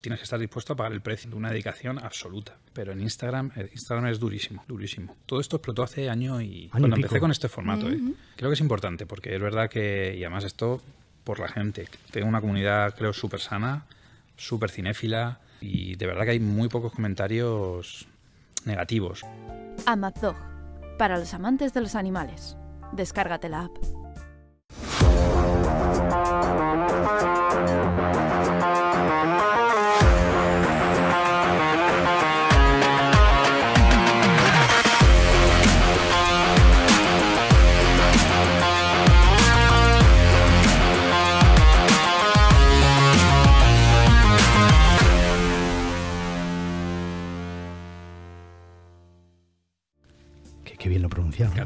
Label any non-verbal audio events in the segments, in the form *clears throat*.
tienes que estar dispuesto a pagar el precio de una dedicación absoluta. Pero en Instagram, eh, Instagram es durísimo, durísimo. Todo esto explotó hace año y cuando empecé con este formato. eh, creo que es importante porque es verdad que, y además esto por la gente, tengo una comunidad creo súper sana, súper cinéfila y de verdad que hay muy pocos comentarios negativos. Amazog, para los amantes de los animales. Descárgate la app. ¿Te ha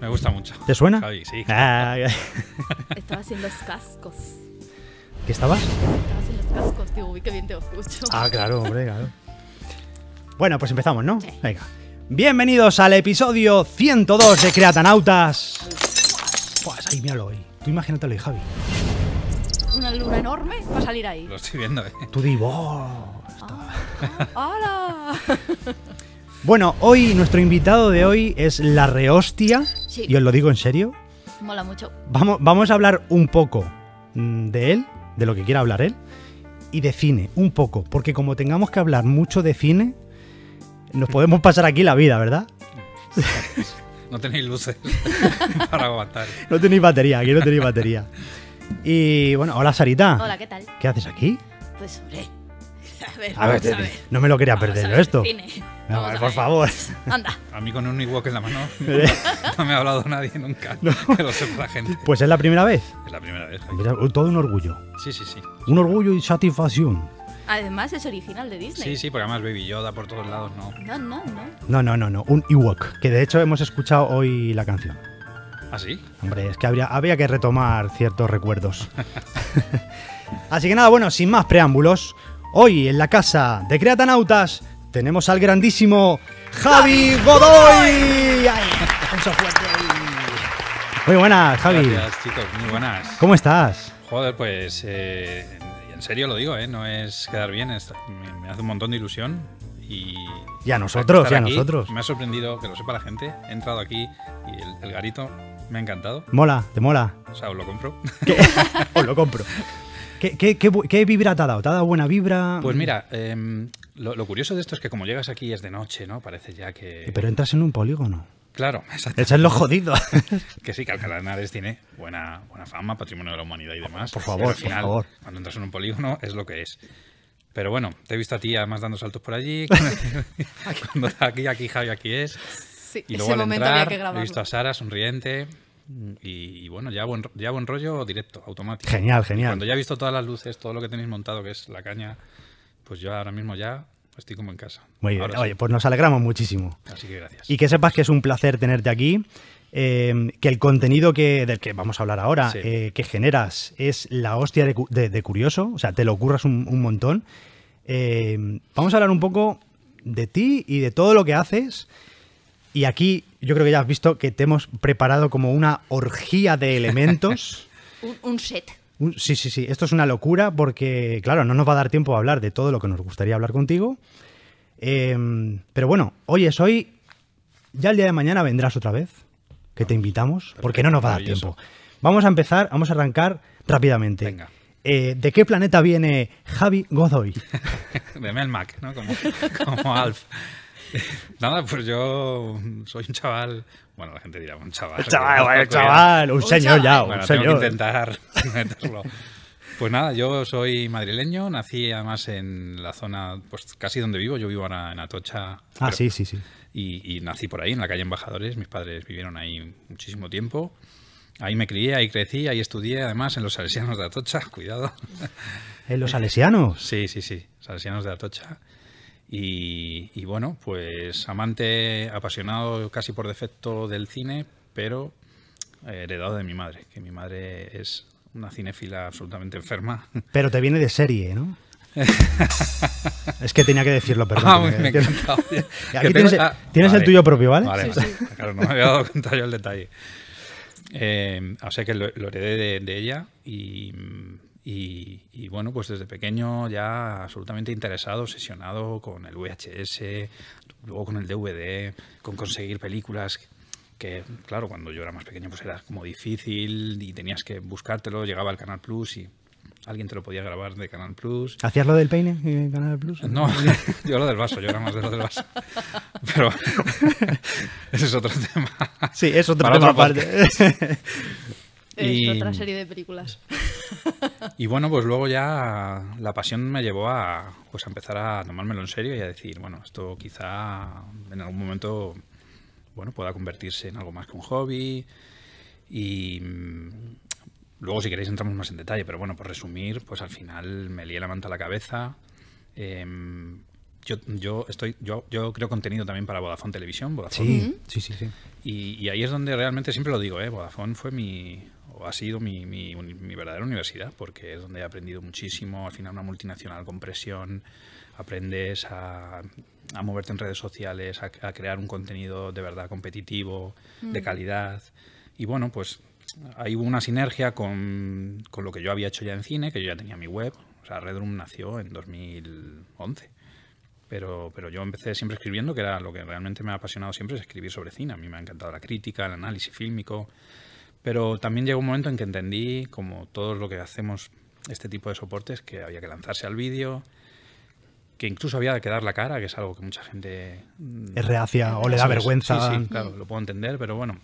Me gusta mucho. ¿Te suena? Javi, sí. Ah, *laughs* Estaba Estabas en los cascos. ¿Qué estabas? Estaba en los cascos. tío. uy, qué bien te escucho. Ah, claro, hombre, claro. Bueno, pues empezamos, ¿no? Venga. Bienvenidos al episodio 102 de Creatanautas. Pues ahí, míralo ahí. Tú imagínatelo ahí, Javi. Una luna enorme va a salir ahí. Lo estoy viendo, eh. Tú di, Ah, hola *laughs* Bueno, hoy nuestro invitado de hoy es la rehostia. Sí. Y os lo digo en serio. Mola mucho. Vamos, vamos a hablar un poco mm, de él, de lo que quiera hablar él, y de cine, un poco. Porque como tengamos que hablar mucho de cine, nos podemos pasar aquí la vida, ¿verdad? *laughs* No tenéis luces *laughs* para aguantar. No tenéis batería, aquí no tenéis batería. Y bueno, hola Sarita. Hola, ¿qué tal? ¿Qué haces aquí? Pues hombre. *laughs* A ver, a ver, no me lo quería perder esto. No, por eh, favor. Anda. A mí con un Ewok en la mano *laughs* eh. no me ha hablado nadie nunca. lo gente. Pues es la primera vez. Es la primera vez. Mira, oh, todo un orgullo. Sí, sí, sí. Un orgullo y satisfacción. Además es original de Disney. Sí, sí, porque además Baby Yoda por todos lados, ¿no? No, no, no. No, no, no, no. Un Ewok, que de hecho hemos escuchado hoy la canción. ¿Ah, sí? Hombre, es que habría, había que retomar ciertos recuerdos. *laughs* Así que nada, bueno, sin más preámbulos, hoy en la casa de Creatanautas tenemos al grandísimo Javi Godoy. Muy buenas, Javi. Gracias, chicos. Muy buenas. ¿Cómo estás? Joder, pues eh, en serio lo digo, ¿eh? No es quedar bien. me, hace un montón de ilusión. Y, y a nosotros, y a nosotros. Me ha sorprendido que lo sepa la gente. He entrado aquí y el, garito me ha encantado. Mola, te mola. O sea, os lo compro. *laughs* os lo compro. ¿Qué, vibra te ha dado? ¿Te ha dado buena vibra? Pues mira, em, lo, curioso de esto es que como llegas aquí es de noche, ¿no? Parece ya que... Pero entras en un polígono. Claro, exacto. Eso es lo jodido. *laughs* que sí, que Alcalá de tiene buena, buena fama, patrimonio de la humanidad y demás. Por favor, al final, por favor. Cuando entras en un polígono es lo que es. Pero bueno, te he visto a ti además dando saltos por allí. *laughs* cuando aquí, aquí Javi, aquí es. Sí, y ese momento había que he visto a Sara sonriente. Y, bueno, ya ya buen rollo directo, automático. Genial, genial. Cuando ya he visto todas las luces, todo lo que tenéis montado, que es la caña, pues yo ahora mismo ya estoy como en casa. Muy bien. Oye, pues nos alegramos muchísimo. Así que gracias. Y que sepas que es un placer tenerte aquí. Eh, que el contenido que, del que vamos a hablar ahora, eh, que generas, es la hostia de, curioso, o sea, te lo curras un, montón. Eh, vamos a hablar un poco de ti y de todo lo que haces. Y aquí yo creo que ya has visto que te hemos preparado como una orgía de elementos. *laughs* un set. Sí, sí, sí. Esto es una locura porque, claro, no nos va a dar tiempo a hablar de todo lo que nos gustaría hablar contigo. Em, pero bueno, hoy es hoy. Ya el día de mañana vendrás otra vez, que te ah, invitamos, porque no nos va a dar tiempo. Vamos a empezar, vamos a arrancar rápidamente. Venga. Eh, ¿De qué planeta viene Javi Godoy? *laughs* de Melmac, ¿no? como Alf. *laughs* Nada, pues yo soy un chaval. Bueno, la gente dirá, un chaval. chaval, chaval, un, señor ya. Un señor. tengo que intentar *laughs* Pues nada, yo soy madrileño, nací además en la zona, pues casi donde vivo, yo vivo ahora en Atocha. Ah, sí, sí, sí. Y, y, nací por ahí, en la calle Embajadores, mis padres vivieron ahí muchísimo tiempo. Ahí me crié, ahí crecí, ahí estudié, además en los salesianos de Atocha, *laughs* cuidado. ¿En los salesianos? Sí, sí, sí, salesianos de Atocha. Y, bueno, pues amante apasionado casi por defecto del cine, pero heredado de mi madre, que mi madre es una cinéfila absolutamente enferma. *laughs* Pero te viene de serie, ¿no? *laughs* es que tenía que decirlo, perdón. Ah, me he *laughs* aquí ah, tienes, el tuyo propio, ¿vale? Claro, no me había dado cuenta yo el detalle. Eh, o sea que lo, heredé de, de, ella y y, bueno, pues desde pequeño ya absolutamente interesado, obsesionado con el VHS, luego con el DVD, con conseguir películas que, claro, cuando yo era más pequeño pues era como difícil y tenías que buscártelo, llegaba al Canal Plus y alguien te lo podía grabar de Canal Plus. ¿Hacías lo del peine en Canal Plus? No, *laughs* yo lo del vaso, yo era más de lo del vaso. Pero *laughs* ese es otro tema. Sí, es otro tema aparte otra serie de películas. *laughs* Y bueno, pues luego ya la pasión me llevó a, pues empezar a tomármelo en serio y a decir, bueno, esto quizá en algún momento bueno, pueda convertirse en algo más que un hobby. Y mm, luego si queréis entramos más en detalle, pero bueno, por resumir, pues al final me lié la manta a la cabeza. Em, yo, yo, estoy yo, yo creo contenido también para Vodafone Televisión, Vodafone. Sí, sí, sí. Y, y, ahí es donde realmente siempre lo digo, ¿eh? Vodafone fue mi, ha sido mi, verdadera universidad, porque es donde he aprendido muchísimo. Al final, una multinacional con presión, aprendes a, moverte en redes sociales, a, crear un contenido de verdad competitivo, de mm. calidad. Y bueno, pues ahí hubo una sinergia con, lo que yo había hecho ya en cine, que yo ya tenía mi web. O sea, Redrum nació en 2011. Pero, pero, yo empecé siempre escribiendo, que era lo que realmente me ha apasionado siempre, es escribir sobre cine. A mí me ha encantado la crítica, el análisis fílmico, pero también llegó un momento en que entendí, como todos lo que hacemos este tipo de soportes, que había que lanzarse al vídeo, que incluso había que dar la cara, que es algo que mucha gente... Mm, es reacia o le da vergüenza. Sí, claro, lo puedo entender, pero bueno,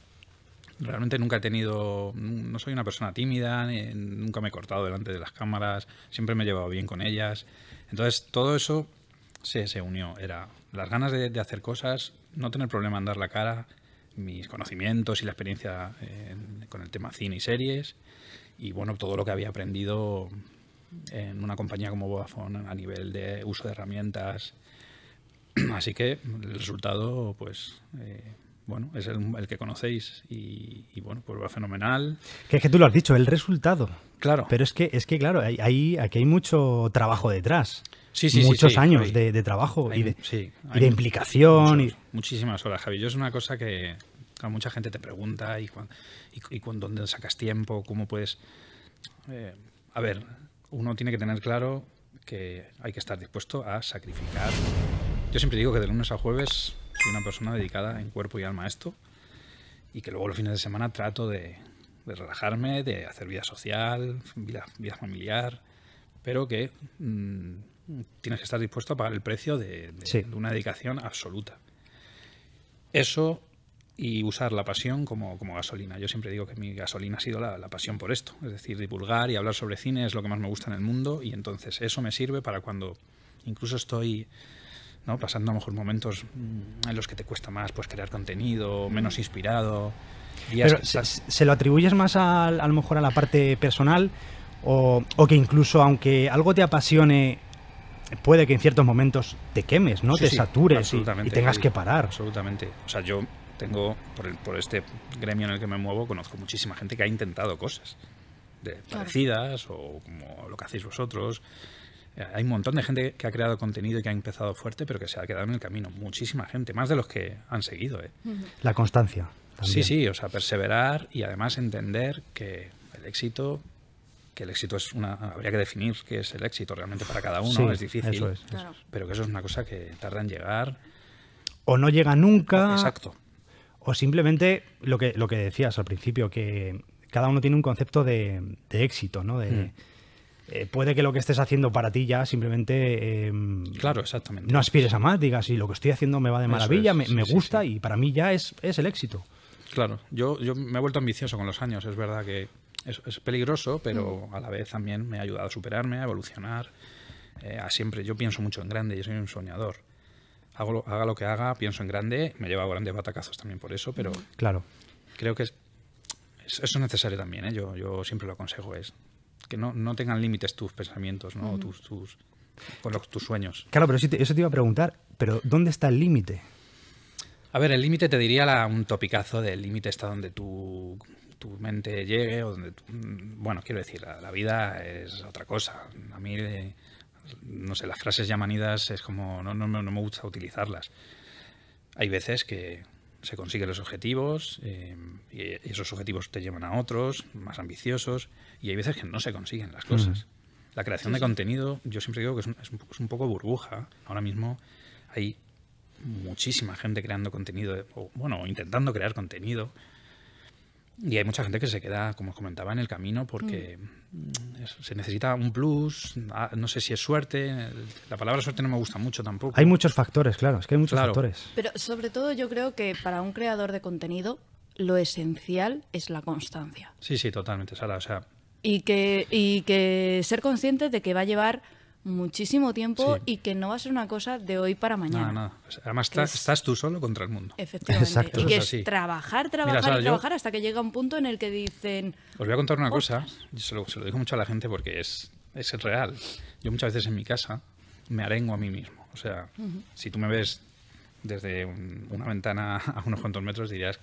realmente nunca he tenido, no soy una persona tímida, nunca me he cortado delante de las cámaras, siempre me he llevado bien con ellas. Entonces todo eso se, unió, era las ganas de, de hacer cosas, no tener problema en dar la cara, mis conocimientos y la experiencia con el tema cine y series y bueno, todo lo que había aprendido en una compañía como Vodafone a nivel de uso de herramientas. *clears throat* Así que el resultado, pues, eh, bueno, es el, que conocéis y, bueno, pues va fenomenal. Que es que tú lo has dicho, el resultado. Claro. Pero es que, es que claro, hay, aquí hay mucho trabajo detrás. Sí, muchos años de, trabajo y de, implicación. y... Muchísimas horas, Javi. Yo es una cosa que, mucha gente te pregunta y, con y, dónde sacas tiempo, cómo puedes... Eh, a ver, uno tiene que tener claro que hay que estar dispuesto a sacrificar. Yo siempre digo que de lunes a jueves soy una persona dedicada en cuerpo y alma a esto y que luego los fines de semana trato de, relajarme, de hacer vida social, vida, familiar, pero que mm, tienes que estar dispuesto a pagar el precio de, de una dedicación absoluta. Eso y usar la pasión como, como, gasolina. Yo siempre digo que mi gasolina ha sido la, pasión por esto, es decir, divulgar y hablar sobre cine es lo que más me gusta en el mundo y entonces eso me sirve para cuando incluso estoy ¿no? pasando a lo mejor momentos mm, en los que te cuesta más pues crear contenido, menos inspirado. Pero se, lo atribuyes más a, lo mejor a la parte personal o, que incluso aunque algo te apasione puede que en ciertos momentos te quemes, ¿no? te satures y, y, tengas que parar. Absolutamente. O sea, yo tengo, por, por, este gremio en el que me muevo, conozco muchísima gente que ha intentado cosas de, parecidas o como lo que hacéis vosotros. Eh, hay un montón de gente que ha creado contenido y que ha empezado fuerte, pero que se ha quedado en el camino. Muchísima gente, más de los que han seguido. ¿eh? La constancia. Sí, sí, o sea, perseverar y además entender que el éxito que el éxito es una. Habría que definir qué es el éxito realmente para cada uno, es difícil. Pero que eso es una cosa que tarda en llegar. O no llega nunca. Exacto. O simplemente lo que, lo que decías al principio, que cada uno tiene un concepto de, éxito, ¿no? De, hmm. eh, puede que lo que estés haciendo para ti ya simplemente... Em, claro, exactamente. No aspires a más, digas, y lo que estoy haciendo me va de maravilla, me, gusta y para mí ya es, es el éxito. Claro, yo, me he vuelto ambicioso con los años, es verdad que es, peligroso, pero hmm. a la vez también me ha ayudado a superarme, a evolucionar, eh, a siempre. Yo pienso mucho en grande, yo soy un soñador haga lo que haga, pienso en grande, me lleva grandes batacazos también por eso, pero claro. creo que es, eso es necesario también, ¿eh? yo, yo siempre lo aconsejo, es que no, no tengan límites tus pensamientos, ¿no? tus, tus, tus sueños. Claro, pero eso te, iba a preguntar, pero ¿dónde está el límite? A ver, el límite te diría un topicazo del límite está donde tu, mente llegue o donde... Mm, bueno, quiero decir, la, vida es otra cosa. A mí no sé, las frases llamanidas es como, no, me gusta utilizarlas. Hay veces que se consiguen los objetivos eh, y esos objetivos te llevan a otros más ambiciosos y hay veces que no se consiguen las cosas. La creación de contenido, yo siempre digo que es un, es un, poco burbuja. Ahora mismo hay muchísima gente creando contenido, o, bueno, intentando crear contenido, y hay mucha gente que se queda, como os comentaba, en el camino porque mm. Mm, se necesita un plus, ah, no sé si es suerte, la palabra suerte no me gusta mucho tampoco. Hay muchos factores, claro, es que hay muchos factores. Pero sobre todo yo creo que para un creador de contenido lo esencial es la constancia. Sí, sí, totalmente, Sara. O sea... y, que, y que ser consciente de que va a llevar muchísimo tiempo y que no va a ser una cosa de hoy para mañana. No, no. Además, estás tú solo contra el mundo. Efectivamente. Y que es trabajar, trabajar y trabajar hasta que llega un punto en el que dicen. Os voy a contar una cosa, se lo, digo mucho a la gente porque es, es real. Yo muchas veces en mi casa me arengo a mí mismo. O sea, si tú me ves desde una ventana *laughs* a unos cuantos metros, dirías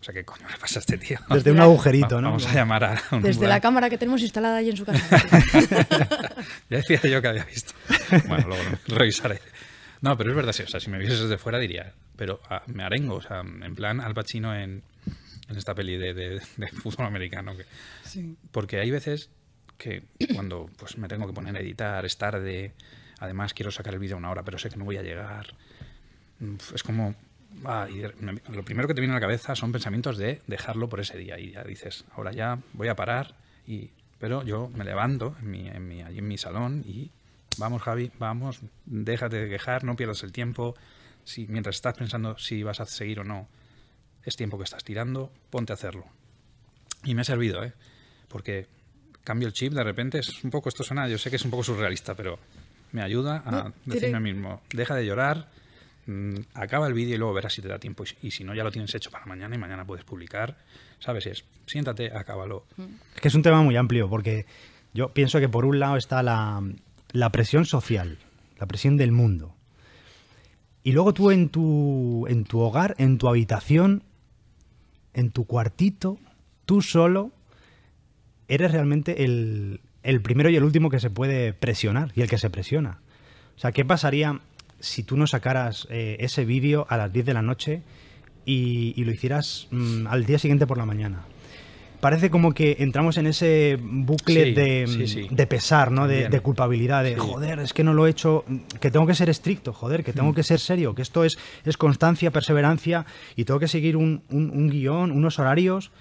o sea, ¿qué coño le pasa a este tío? Desde un agujerito, ¿no? Vamos a llamar a... Un Desde la cámara que tenemos instalada ahí en su casa. *laughs* ya decía yo que había visto. Bueno, luego revisaré. No, pero es verdad, sí. si me vieses desde fuera diría, pero ah, me arengo. O sea, en plan Al Pacino en, en esta peli de, de, fútbol americano. sí. Porque hay veces que cuando pues, me tengo que poner a editar, es tarde, además quiero sacar el vídeo a una hora, pero sé que no voy a llegar. Es como lo primero que te viene a la cabeza son pensamientos de dejarlo por ese día. Y ya dices, ahora ya voy a parar. Y, pero yo me levanto en mi, en mi, allí en mi salón y vamos, Javi, vamos, déjate de quejar, no pierdas el tiempo. Si, mientras estás pensando si vas a seguir o no, es tiempo que estás tirando, ponte a hacerlo. Y me ha servido, ¿eh? Porque cambio el chip de repente, es un poco, esto suena, yo sé que es un poco surrealista, pero me ayuda a decirme a mí mismo, deja de llorar, Mm, acaba el vídeo y luego verás si te da tiempo. Y, si no, ya lo tienes hecho para mañana y mañana puedes publicar. ¿Sabes? Es siéntate, acábalo. Mm. Es que es un tema muy amplio porque yo pienso que por un lado está la, presión social, la presión del mundo. Y luego tú en tu, en tu hogar, en tu habitación, en tu cuartito, tú solo, eres realmente el, el primero y el último que se puede presionar y el que se presiona. O sea, ¿qué pasaría si tú no sacaras eh, ese vídeo a las 10 de la noche y, lo hicieras mm, al día siguiente por la mañana. Parece como que entramos en ese bucle mm, de, pesar, ¿no? De, culpabilidad, de joder, es que no lo he hecho, que tengo que ser estricto, joder, que tengo mm. que ser serio, que esto es, es constancia, perseverancia y tengo que seguir un, guión, unos horarios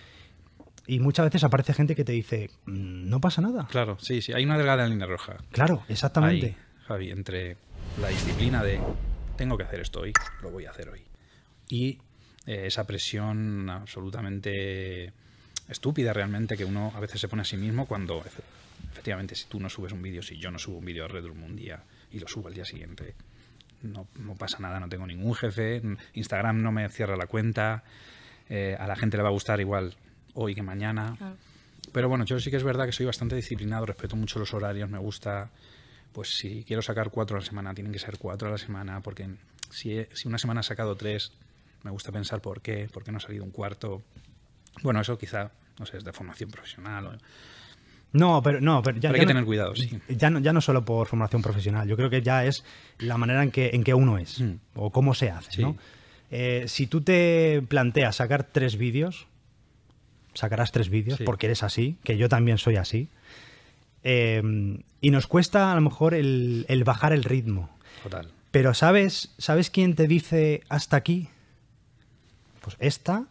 y muchas veces aparece gente que te dice, no pasa nada. Claro, sí, sí, hay una delgada línea roja. Claro, exactamente. Javi, entre la disciplina de tengo que hacer esto hoy, lo voy a hacer hoy. Y eh, esa presión absolutamente estúpida realmente que uno a veces se pone a sí mismo cuando efectivamente si tú no subes un vídeo, si yo no subo un vídeo a un día y lo subo al día siguiente, no, pasa nada, no tengo ningún jefe, Instagram no me cierra la cuenta, eh, a la gente le va a gustar igual hoy que mañana. Pero bueno, yo sí que es verdad que soy bastante disciplinado, respeto mucho los horarios, me gusta pues si quiero sacar cuatro a la semana, tienen que ser cuatro a la semana, porque si, una semana ha sacado tres, me gusta pensar por qué, por qué no ha salido un cuarto. Bueno, eso quizá, no sé, es de formación profesional o... No, pero no, pero ya, hay que tener cuidado. Sí. Ya no, solo por formación profesional. Yo creo que ya es la manera en que uno es mm. o cómo se hace. Eh, si tú te planteas sacar tres vídeos, sacarás tres vídeos porque eres así, que yo también soy así. Eh, y nos cuesta a lo mejor el, bajar el ritmo. Total. Pero ¿sabes, ¿sabes quién te dice hasta aquí? Pues esta,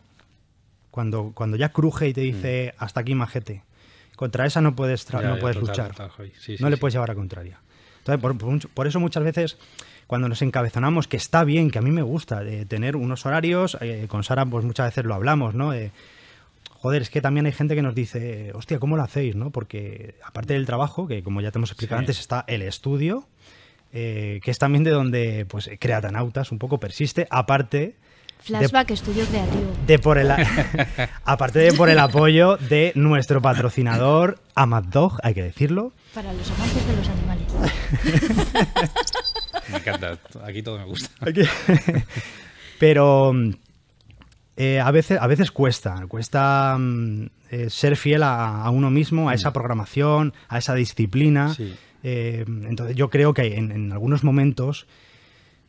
cuando, cuando ya cruje y te dice mm. hasta aquí majete. Contra esa no puedes, no puedes luchar. no le puedes llevar a contraria. Entonces, por, eso muchas veces cuando nos encabezonamos, que está bien, que a mí me gusta, de tener unos horarios, eh, con Sara pues muchas veces lo hablamos, ¿no? joder, es que también hay gente que nos dice, hostia, ¿cómo lo hacéis? ¿no? Porque aparte del trabajo, que como ya te hemos explicado antes, está el estudio, eh, que es también de donde pues Creatanautas un poco persiste, aparte... Flashback de, Estudio Creativo. por *laughs* aparte de por el apoyo de nuestro patrocinador, Amad Dog, hay que decirlo. Para los amantes de los animales. *laughs* me encanta, aquí todo me gusta. *laughs* Pero eh, a, veces, a veces cuesta, cuesta mm, eh, ser fiel a, uno mismo, a mm. esa programación, a esa disciplina. Eh, entonces yo creo que en, en, algunos momentos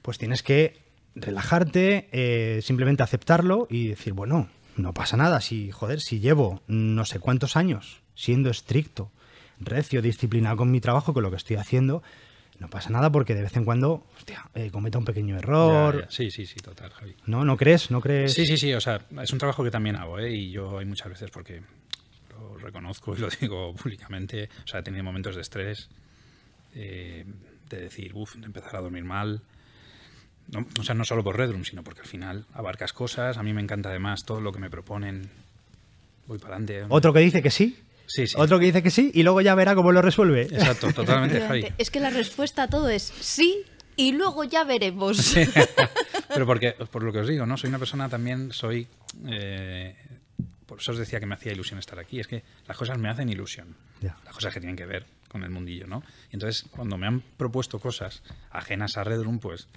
pues tienes que relajarte, simplemente aceptarlo y decir, bueno, no pasa nada si, joder, si llevo no sé cuántos años siendo estricto, recio, disciplinado con mi trabajo, con lo que estoy haciendo, no pasa nada porque de vez en cuando hostia, eh, cometa un pequeño error. Sí, sí, sí, total, Javi. ¿No? ¿No crees? ¿No crees? Sí, sí, sí. O sea, es un trabajo que también hago, ¿eh? Y yo hay muchas veces porque lo reconozco y lo *laughs* digo públicamente. O sea, he tenido momentos de estrés, eh, de decir, uff, de empezar a dormir mal. o sea, no solo por Redroom, sino porque al final abarcas cosas. A mí me encanta además todo lo que me proponen. Voy para adelante. Otro que dice que sí. Sí, sí. Otro que dice que sí y luego ya verá cómo lo resuelve. Exacto, totalmente, Es que la respuesta a todo es sí y luego ya veremos. *laughs* Pero porque, por lo que os digo, ¿no? Soy una persona también, soy... Eh, por eso os decía que me hacía ilusión estar aquí. Es que las cosas me hacen ilusión. Las cosas que tienen que ver con el mundillo, ¿no? Y entonces, cuando me han propuesto cosas ajenas a Redrum, pues,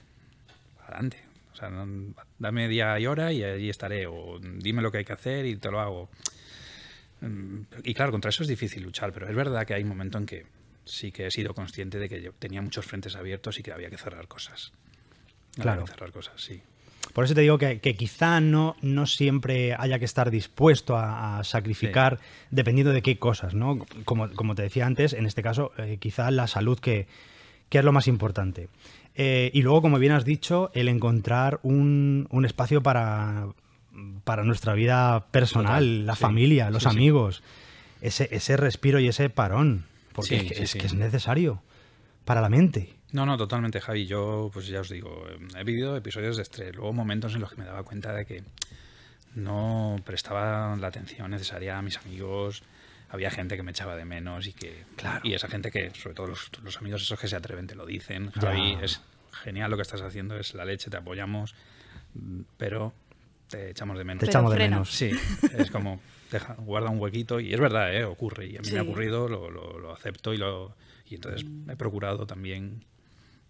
adelante. O sea, dame día y hora y allí estaré. O dime lo que hay que hacer y te lo hago. Mm, y claro, contra eso es difícil luchar, pero es verdad que hay un momento en que sí que he sido consciente de que yo tenía muchos frentes abiertos y que había que cerrar cosas. claro. cerrar cosas, sí. Por eso te digo que, quizá no, no siempre haya que estar dispuesto a, sacrificar dependiendo de qué cosas, ¿no? Como, te decía antes, en este caso, eh, quizá la salud que, es lo más importante. Eh, y luego, como bien has dicho, el encontrar un espacio para, para nuestra vida personal, la familia, los amigos, Ese, respiro y ese parón, porque es, que, es necesario para la mente. No, no, totalmente, Javi. Yo, pues ya os digo, em, he vivido episodios de estrés, luego momentos en los que me daba cuenta de que no prestaba la atención necesaria a mis amigos, había gente que me echaba de menos y que claro. y esa gente que sobre todo los, amigos esos que se atreven te lo dicen Javi es genial lo que estás haciendo es la leche te apoyamos mm, pero te echamos de menos. Te echamos de menos. Sí, es como, guarda un huequito y es verdad, ¿eh? ocurre. Y a mí me ha ocurrido, lo, acepto y, lo, y entonces he procurado también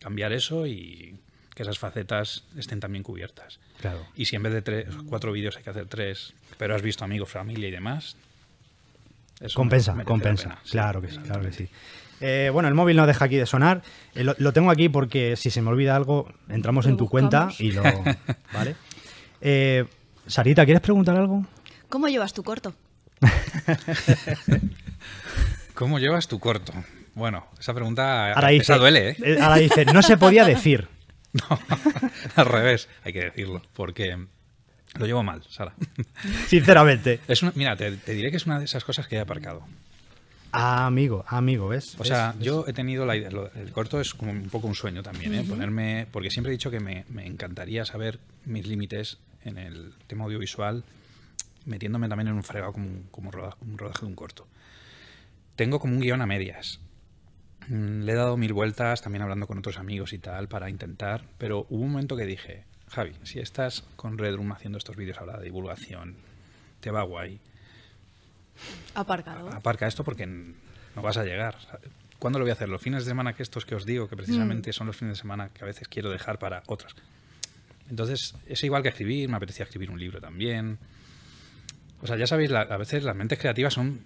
cambiar eso y que esas facetas estén también cubiertas. Claro. Y si en vez de tres, cuatro vídeos hay que hacer tres, pero has visto amigos, familia y demás. compensa, compensa. claro que sí, eh, bueno, el móvil no deja aquí de sonar. Eh, lo, tengo aquí porque si se me olvida algo, entramos en tu cuenta y lo. *laughs* ¿Vale? Eh, Sarita, ¿quieres preguntar algo? ¿Cómo llevas tu corto? *laughs* ¿Cómo llevas tu corto? Bueno, esa pregunta ahora dice, duele, ¿eh? ¿eh? Ahora dice, no se podía decir. *laughs* No, *laughs* al revés, hay que decirlo, porque lo llevo mal, Sara. Sinceramente. mira, te, diré que es una de esas cosas que he aparcado. Ah, amigo, amigo, ¿ves? O sea, yo he tenido la idea, el corto es como un poco un sueño también, ¿eh? Ponerme, porque siempre he dicho que me encantaría saber mis límites en el tema audiovisual, metiéndome también en un fregado como un, rodaje de un corto. Tengo como un guión a medias. Mm, le he dado mil vueltas también hablando con otros amigos y tal para intentar, pero hubo un momento que dije, Javi, si estás con Room haciendo estos vídeos ahora de divulgación, te va guay. Aparcado. Aparca esto porque no vas a llegar. ¿Cuándo lo voy a hacer? ¿Los fines de semana que estos que os digo, que precisamente mm. son los fines de semana que a veces quiero dejar para otras entonces, es igual que escribir, me apetecía escribir un libro también. O sea, ya sabéis, a veces las mentes creativas son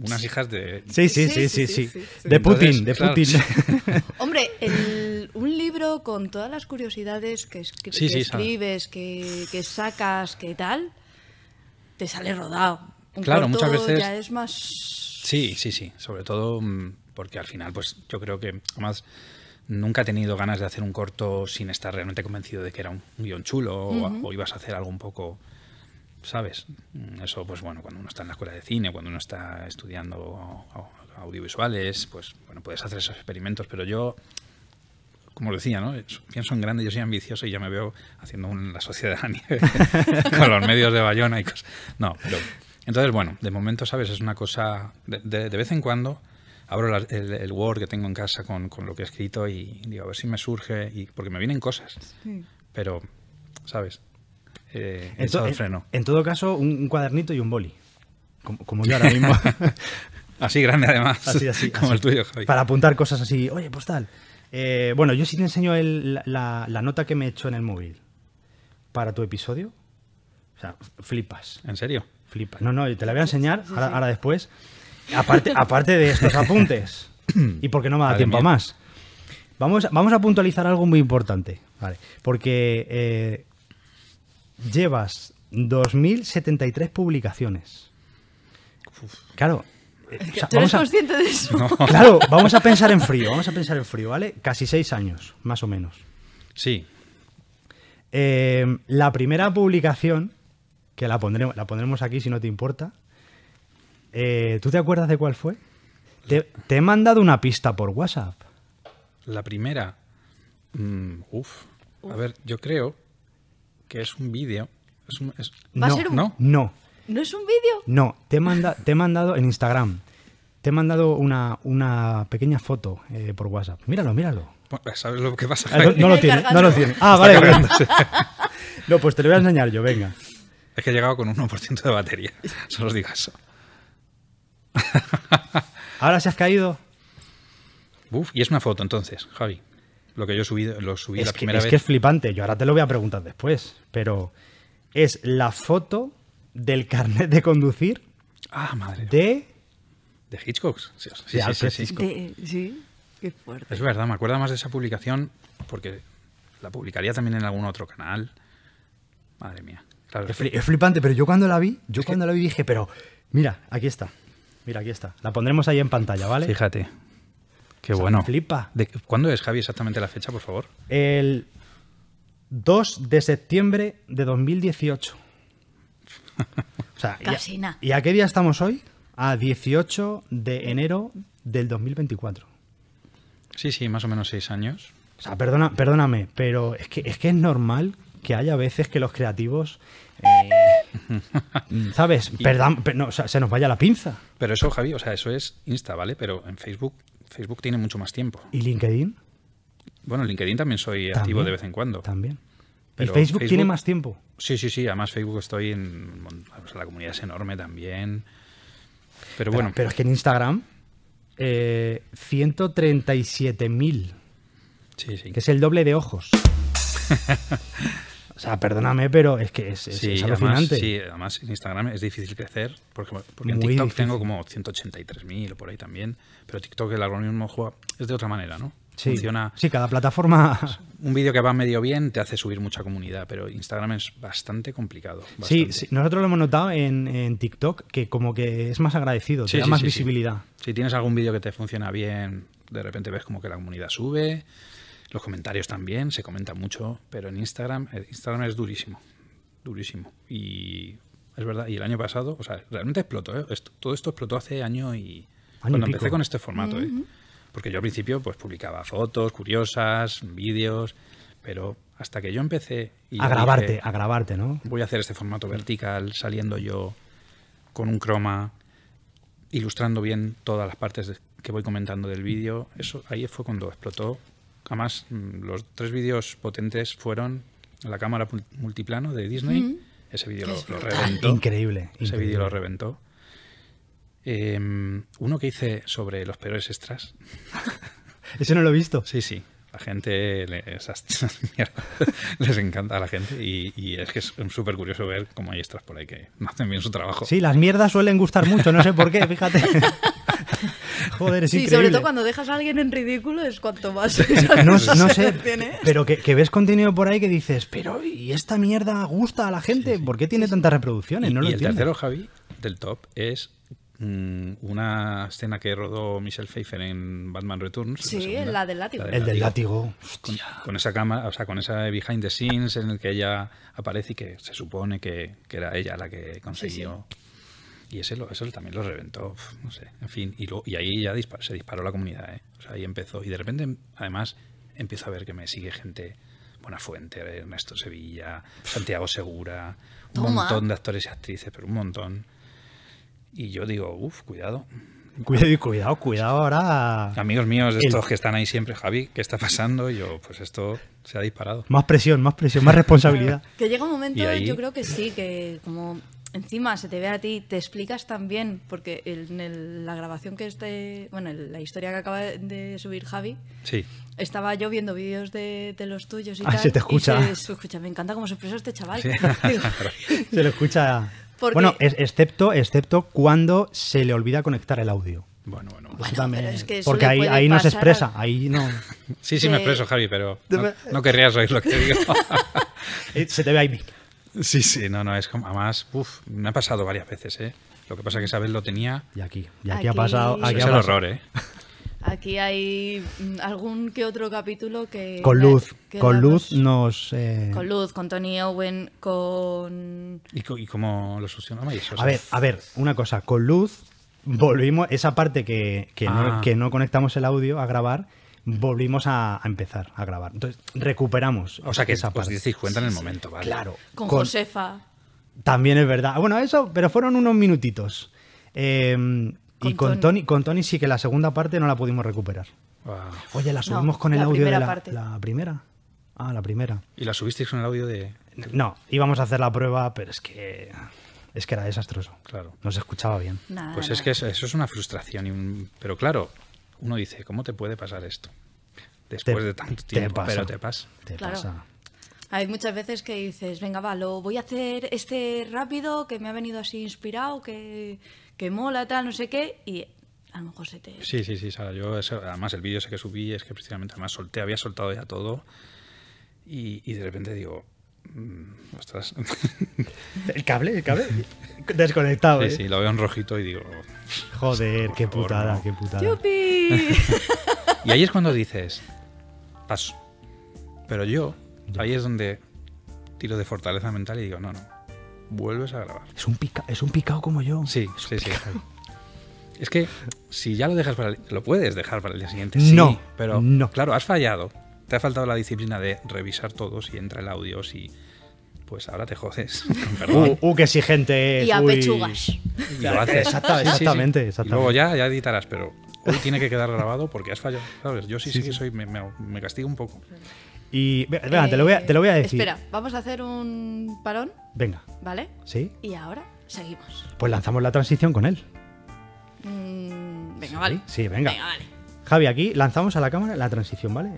unas hijas de... Sí, sí, sí, sí, sí. De Putin, de Putin. *laughs* Hombre, el, un libro con todas las curiosidades que, escribes, que, sacas, que tal, te sale rodado. claro, muchas veces... Ya es más... Sí, sí, sí. Sobre todo mm, porque al final, pues yo creo que además nunca he tenido ganas de hacer un corto sin estar realmente convencido de que era un, guión chulo o, ibas a hacer algo un poco, ¿sabes? Eso, pues bueno, cuando uno está en la escuela de cine, cuando uno está estudiando audiovisuales, pues bueno, puedes hacer esos experimentos, pero yo, como decía, ¿no? Pienso en grande, yo soy ambicioso y ya me veo haciendo una la sociedad *laughs* con los medios de Bayona y cosas. No, pero... Entonces, bueno, de momento, ¿sabes? Es una cosa... de vez en cuando abro el, Word que tengo en casa con, lo que he escrito y digo, a ver si me surge, y, porque me vienen cosas. Pero, ¿sabes? Eh, el freno. En, todo caso, un, cuadernito y un boli. Como, yo ahora mismo. *laughs* así grande, además. Así, así. *laughs* Como el tuyo, Javi. Para apuntar cosas así, oye, pues tal. Eh, bueno, yo sí te enseño la, nota que me he hecho en el móvil para tu episodio. O sea, flipas. ¿En serio? Flipas. No, no, te la voy a enseñar ahora después *laughs* Aparte, de estos apuntes, y porque no me da tiempo más, vamos, vamos a puntualizar algo muy importante, Porque eh, llevas 2.073 publicaciones. Claro. Eh, a- de eso? *laughs* Claro, vamos a pensar en frío, vamos a pensar en frío, ¿vale? Casi seis años, más o menos. Sí. Eh, la primera publicación, que la pondremos, la pondremos aquí si no te importa, eh, ¿Tú te acuerdas de cuál fue? Te, he mandado una pista por WhatsApp. La primera. Mm, uf. A ver, yo creo que es un vídeo. no, no, no. ¿No es un vídeo? No, te he, manda, te he mandado en Instagram. Te he mandado una, pequeña foto eh, por WhatsApp. Míralo, míralo. Pues, ¿Sabes lo que pasa? Ah, no, lo tiene, Ah, vale. *laughs* no, pues te lo voy a enseñar yo, venga. Es que he llegado con un 1% de batería. *laughs* Solo os digo eso. *laughs* Ahora se has caído. Uf, y es una foto entonces, Javi. Lo que yo subí, lo subí es la que, primera es vez. Es que es flipante. Yo ahora te lo voy a preguntar después. Pero es la foto del carnet de conducir. Ah, de. De Hitchcock. Sí, sí, sí, sí, sí, qué fuerte. Es verdad, me acuerdo más de esa publicación porque la publicaría también en algún otro canal. Madre mía. es, flipante, pero yo cuando la vi, yo cuando la vi dije, pero mira, aquí está. Mira, aquí está. La pondremos ahí en pantalla, ¿vale? Fíjate. Qué bueno. flipa. ¿De ¿Cuándo es, Javi, exactamente la fecha, por favor? El 2 de septiembre de 2018. O sea, y, a, qué día estamos hoy? A 18 de enero del 2024. Sí, sí, más o menos seis años. O sea, perdóname, pero es que, es que es normal que hay a veces que los creativos eh, *laughs* ¿Sabes? perdón se nos vaya la pinza. Pero eso, Javi, o sea, eso es Insta, ¿vale? Pero en Facebook, Facebook tiene mucho más tiempo. ¿Y LinkedIn? Bueno, en LinkedIn también soy activo de vez en cuando. También. ¿Y Facebook, tiene más tiempo? Sí, sí, sí. Además, Facebook estoy en. la comunidad es enorme también. Pero, bueno. Pero es que en Instagram, eh, 137.000. Sí, sí. Que es el doble de ojos. *laughs* O sea, perdóname, pero es que es, alucinante. sí, además en Instagram es difícil crecer, porque, en TikTok tengo como 183.000 o por ahí también, pero TikTok el algoritmo juega, es de otra manera, ¿no? Sí, Funciona, sí cada plataforma... Un vídeo que va medio bien te hace subir mucha comunidad, pero Instagram es bastante complicado. Sí, nosotros lo hemos notado en, TikTok, que como que es más agradecido, te da más visibilidad. Si tienes algún vídeo que te funciona bien, de repente ves como que la comunidad sube, los comentarios también, se comenta mucho, pero en Instagram, eh, Instagram es durísimo, durísimo. Y es verdad, y el año pasado, o sea, realmente explotó, ¿eh? todo esto explotó hace año y... cuando empecé con este formato, ¿eh? Porque yo al principio pues publicaba fotos curiosas, vídeos, pero hasta que yo empecé... a grabarte, a grabarte, ¿no? Voy a hacer este formato vertical, saliendo yo con un croma, ilustrando bien todas las partes que voy comentando del vídeo. Eso ahí fue cuando explotó Además, mm, los tres vídeos potentes fueron la cámara multiplano de Disney. Ese vídeo lo, reventó. Increíble. Em, Ese vídeo lo reventó. uno que hice sobre los peores extras. *laughs* Ese no lo he visto. Sí, sí. La gente, *laughs* les encanta a la gente y, y es que es súper curioso ver cómo hay extras por ahí que *laughs* hacen bien su trabajo. Sí, las mierdas suelen gustar mucho, no sé por qué, fíjate. Joder, es sí, sobre todo cuando dejas a alguien en ridículo es cuanto más. *laughs* no, sé, pero que, ves contenido por ahí que dices, pero ¿y esta mierda gusta a la gente? ¿Por qué tiene tantas reproducciones? Y, el tercero, Javi, del top es mm, una escena que rodó Michelle Pfeiffer en Batman Returns. Sí, la, del látigo. el del látigo. Con, esa cámara, o sea, con esa behind the scenes en el que ella aparece y que se supone que, era ella la que consiguió y ese, eso también lo reventó, no sé, en fin. Y, y ahí ya se disparó la comunidad, ¿eh? O sea, ahí empezó. Y de repente, además, empiezo a ver que me sigue gente, buena fuente Ernesto Sevilla, Santiago Segura, un montón de actores y actrices, pero un montón. Y yo digo, uff, cuidado. Cuidado, cuidado, cuidado ahora. Amigos míos, estos que están ahí siempre, Javi, ¿qué está pasando? Y yo, pues esto se ha disparado. Más presión, más presión, más *laughs* responsabilidad. que llega un momento, yo creo que sí, que como encima se te ve a ti, te explicas también, porque en la grabación que este, bueno, en la historia que acaba de subir Javi, sí. estaba yo viendo vídeos de, los tuyos y ah, tal. Se te escucha. se, Me encanta cómo se expresa este chaval. *laughs* se lo escucha. Bueno, excepto, excepto cuando se le olvida conectar el audio. Bueno, bueno. porque ahí, ahí no se expresa, ahí no... Sí, sí, me expreso, Javi, pero no, querrías oír lo que digo. *laughs* Eh, se te ve mí. Sí, sí, no, no, es como, además, me ha pasado varias veces, ¿eh? Lo que pasa es que esa vez lo tenía. Y aquí, y aquí, ha pasado. Aquí es el horror, ¿eh? *laughs* Aquí hay mm, algún que otro capítulo que. Con luz. con luz nos. Eh, con luz, con Tony Owen, con. ¿Y, cómo lo solucionamos A ver, a ver, una cosa. Con luz volvimos. Esa parte que, que no ah. conectamos el audio a grabar volvimos a, empezar a grabar. Entonces, recuperamos. O sea, que esa os parte. cuenta en el momento, ¿vale? Claro. Con, Josefa. También es verdad. Bueno, eso, pero fueron unos minutitos. Eh, y con Tony. con Tony sí que la segunda parte no la pudimos recuperar. Oye, la subimos con el audio de la, la primera. Ah, la primera. ¿Y la subisteis con el audio de.? No, íbamos a hacer la prueba, pero es que. Es que era desastroso. Claro. No se escuchaba bien. pues es que eso, es una frustración. Y Pero claro, uno dice, ¿cómo te puede pasar esto? Después de tanto tiempo, pero te pasa. Te pasa. Hay muchas veces que dices, venga, va, lo voy a hacer este rápido, que me ha venido así inspirado, que, que mola, tal, no sé qué, y a lo mejor se te... Sí, sí, sí, Sara, yo además el vídeo ese que subí es que precisamente además solté, había soltado ya todo y, de repente digo, mm, ostras... *laughs* ¿El cable? ¿El cable? Desconectado, Sí, ¿eh? sí, lo veo en rojito y digo, Joder, qué putada, qué putada. *laughs* y ahí es cuando dices, paso. Pero yo, ahí es donde tiro de fortaleza mental y digo, no, no, vuelves a grabar. Es un, pica, es un picado como yo. Sí, sí, sí. Es que si ya lo dejas para lo puedes dejar para el día siguiente. no, pero no. claro, has fallado. Te ha faltado la disciplina de revisar todo y entra el audio, si pues ahora te jodes. *laughs* Uh, que uh, qué exigente Y a pechugas. Y exactamente, exactamente, luego ya, ya editarás, pero hoy tiene que quedar grabado porque has fallado. ¿sabes? Yo sí, sí, que soy, me, castigo un poco. Y venga, te, lo voy a, decir. Espera, vamos a hacer un parón. Venga. ¿Vale? Sí. Y ahora seguimos. Pues lanzamos la transición con él. Mm, venga, vale. Sí, venga. Venga, vale. Javi, aquí lanzamos a la cámara la transición, ¿vale?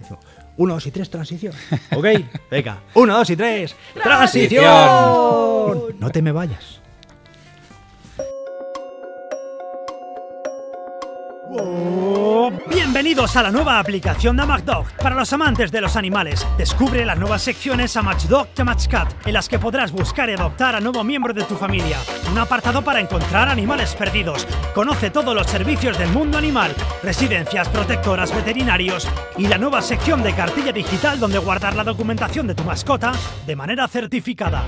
1, 2 y 3, transición. ¿Ok? Venga, 1, 2 y 3, *laughs* transición. transición. No te me vayas. Oh. Bienvenidos a la nueva aplicación de MacDog. Para los amantes de los animales, descubre las nuevas secciones a MatchDog y MatchCat, en las que podrás buscar y adoptar a nuevo miembro de tu familia. Un apartado para encontrar animales perdidos. Conoce todos los servicios del mundo animal, residencias, protectoras, veterinarios y la nueva sección de cartilla digital donde guardar la documentación de tu mascota de manera certificada.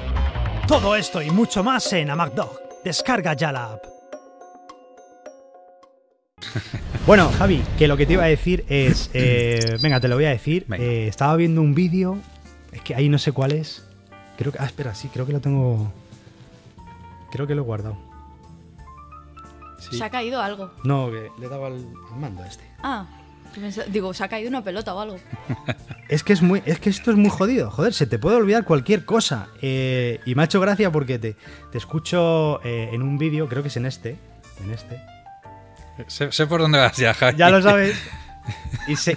Todo esto y mucho más en AmacDog. Descarga ya la app. Bueno, Javi, que lo que te iba a decir es. Eh, *clears throat* venga, te lo voy a decir. Eh, estaba viendo un vídeo. Es que ahí no sé cuál es. Creo que. Ah, espera, sí, creo que lo tengo. Creo que lo he guardado. ¿Se ha caído algo? No, que le daba al mando este. Ah. Digo, se ha caído una pelota o algo. *laughs* Es que, es, muy, es que esto es muy jodido. Joder, se te puede olvidar cualquier cosa. Eh, y me ha hecho gracia porque te, escucho en un vídeo, creo que es en este. En este. Sé, por dónde vas ya, Javi. Ya lo sabes.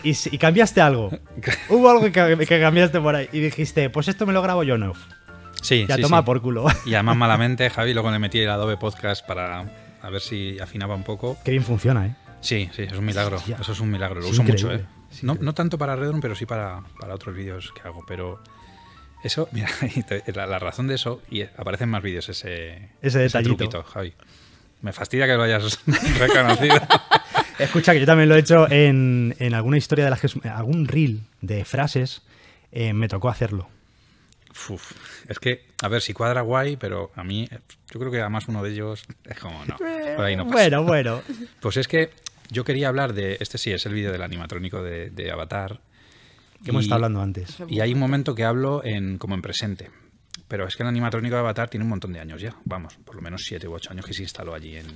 Y, cambiaste algo. *laughs* Hubo algo que, cambiaste por ahí. Y dijiste, pues esto me lo grabo yo, no. Sí, Ya toma por culo. Y además *laughs* malamente, Javi, luego le metí el Adobe Podcast para a ver si afinaba un poco. Que bien funciona, ¿eh? Sí, sí, es un milagro. Eso es un milagro. Lo uso mucho, ¿eh? no, tanto para Redrum, pero sí para, otros vídeos que hago. Pero eso, *laughs* mira, la, razón de eso, y aparecen más vídeos ese, ese ese Javi. Me fastidia que lo hayas *laughs* reconocido. *laughs* Escucha, que yo también lo he hecho en, alguna historia de las algún reel de frases, eh, me tocó hacerlo. Uf, es que, a ver, si cuadra guay, pero a mí, yo creo que además uno de ellos es como, no, Bueno, bueno. *laughs* Pues es que yo quería hablar de, este sí, es el vídeo del animatrónico de, Avatar. Que hemos estado hablando antes. Y hay un momento que hablo en, como en presente, pero es que el animatrónico de Avatar tiene un montón de años ya. Vamos, por lo menos 7 u 8 años que se instaló allí en...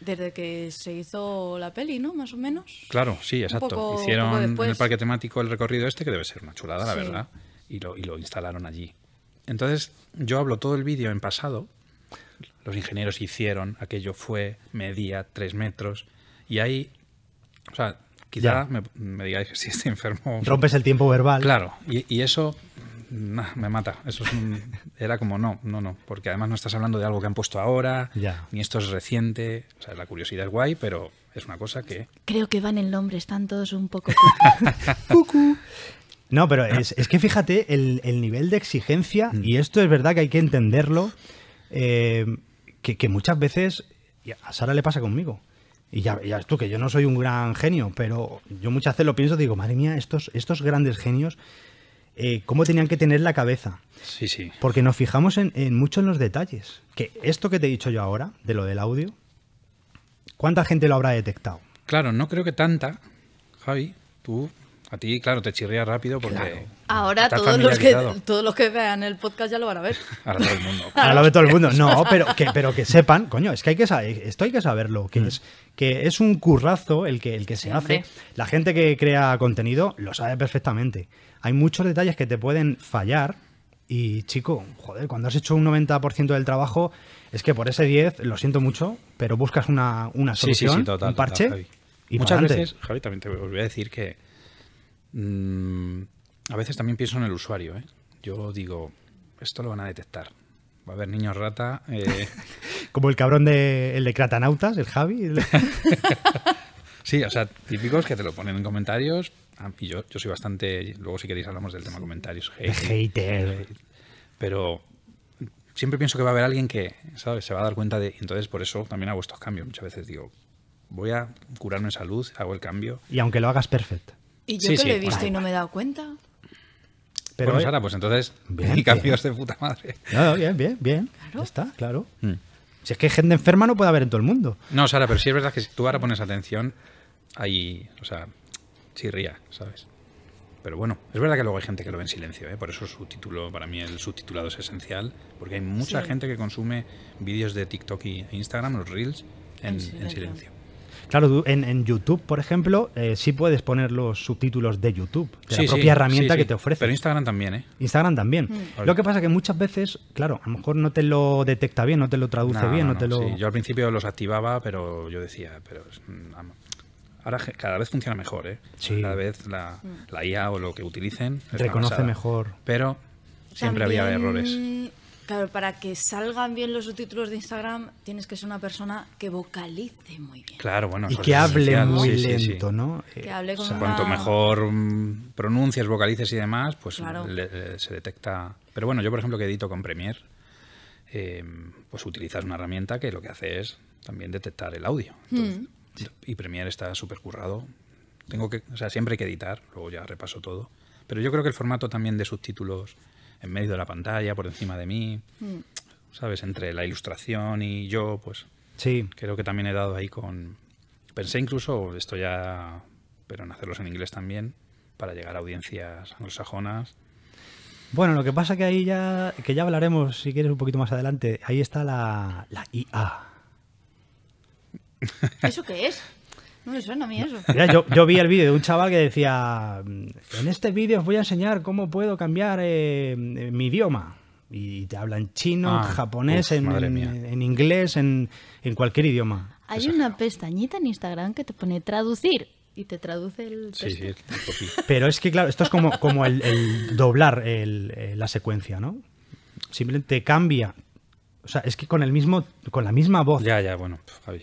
Desde que se hizo la peli, ¿no? Más o menos. Claro, sí, exacto. Hicieron en el parque temático el recorrido este, que debe ser una chulada, la verdad. Y lo, instalaron allí. Entonces, yo hablo todo el vídeo en pasado. Los ingenieros hicieron, aquello fue, medía tres metros. Y ahí, o sea, quizá me, digáis que si este estoy enfermo. Rompes el tiempo verbal. Claro, y eso me mata. Eso era como, no, no, no. Porque además no estás hablando de algo que han puesto ahora, ni esto es reciente. O sea, la curiosidad es guay, pero es una cosa que... Creo que van en el nombre, están todos un poco... *laughs* no, pero es, que fíjate el, nivel de exigencia, mm. y esto es verdad que hay que entenderlo, eh, que, muchas veces a Sara le pasa conmigo. Y ya, ya tú, que yo no soy un gran genio, pero yo muchas veces lo pienso, digo, madre mía, estos, estos grandes genios eh, cómo tenían que tener la cabeza. Sí, sí. Porque nos fijamos en, en los detalles. Que esto que te he dicho yo ahora, de lo del audio, ¿cuánta gente lo habrá detectado? Claro, no creo que tanta, Javi, tú. A ti, claro, te chirría rápido porque. Ahora todos los, que, vean el podcast ya lo van a ver. *laughs* Ahora todo el mundo. Ahora lo ve todo el mundo. No, pero que, sepan, coño, es que hay que esto hay que saberlo, mm. que, es, un currazo el que, se hace. La gente que crea contenido lo sabe perfectamente hay muchos detalles que te pueden fallar. Y chico, joder, cuando has hecho un 90% del trabajo, es que por ese 10, lo siento mucho, pero buscas una, una solución, un parche. y Muchas veces, Javi, también te voy a decir que mm, a veces también pienso en el usuario. ¿eh? Yo digo, esto lo van a detectar. Va a haber niños rata. Eh". *laughs* Como el cabrón de, el de Kratanautas, el Javi. *laughs* sí, o sea, típicos que te lo ponen en comentarios Ah, y yo, yo soy bastante, luego si queréis hablamos del tema comentarios, hate Pero siempre pienso que va a haber alguien que, ¿sabes? Se va a dar cuenta de... Entonces por eso también hago estos cambios. Muchas veces digo, voy a curarme en salud, hago el cambio. Y aunque lo hagas perfecto. Y yo que lo he visto y no me he dado cuenta. Pero bueno, Sara, pues entonces, bien, cambio cambios de puta madre. No, bien, bien, bien. Ya está, claro. Mm. Si es que gente enferma no puede haber en todo el mundo. No, Sara, pero sí es verdad que si tú ahora pones atención, ahí, o sea, ría, ¿sabes? Pero bueno, es verdad que luego hay gente que lo ve en silencio, ¿eh? por eso su título, para mí el subtitulado es esencial, porque hay mucha gente que consume vídeos de TikTok e Instagram, los reels, en, silencio. Claro, en, YouTube, por ejemplo, eh, sí puedes poner los subtítulos de YouTube, de la propia herramienta que te ofrece. Pero Instagram también, ¿eh? Instagram también. Mm. Lo que pasa es que muchas veces, claro, a lo mejor no te lo detecta bien, no te lo traduce bien, no, te lo. yo al principio los activaba, pero yo decía, pero mm, Ahora cada vez funciona mejor, ¿eh? Cada vez la, IA o lo que utilicen. Reconoce mejor. Pero siempre había errores. Claro, para que salgan bien los subtítulos de Instagram, tienes que ser una persona que vocalice muy bien. Claro, bueno. Y que hable muy lento, ¿no? Que hable con o sea, Cuanto mejor mm, pronuncias, vocalices y demás, pues se detecta... Pero bueno, yo por ejemplo que edito con Premiere, eh, pues utilizas una herramienta que lo que hace es también detectar el audio. Hmm. Entonces, y Premiere está súper currado. Tengo que, o sea, siempre hay que editar, luego ya repaso todo. Pero yo creo que el formato también de subtítulos en medio de la pantalla, por encima de mí, mm. ¿sabes? Entre la ilustración y yo, pues sí. creo que también he dado ahí con... Pensé incluso, esto ya, pero en hacerlos en inglés también, para llegar a audiencias anglosajonas. Bueno, lo que pasa que ahí ya, que ya hablaremos, si quieres, un poquito más adelante, ahí está la, la IA. ¿Eso qué es? No me suena a mí eso. yo, vi el vídeo de un chaval que decía, mm, en este vídeo os voy a enseñar cómo puedo cambiar eh, mm, mi idioma. Y te ah, en chino, japonés, en, inglés, en, cualquier idioma. Hay pues, una pestañita en Instagram que te pone traducir y te traduce el Sí, Pero es que, claro, esto es como, como el, doblar eh, la secuencia, ¿no? Simplemente cambia o sea, es que con el mismo, con la misma voz. Ya, ya, bueno,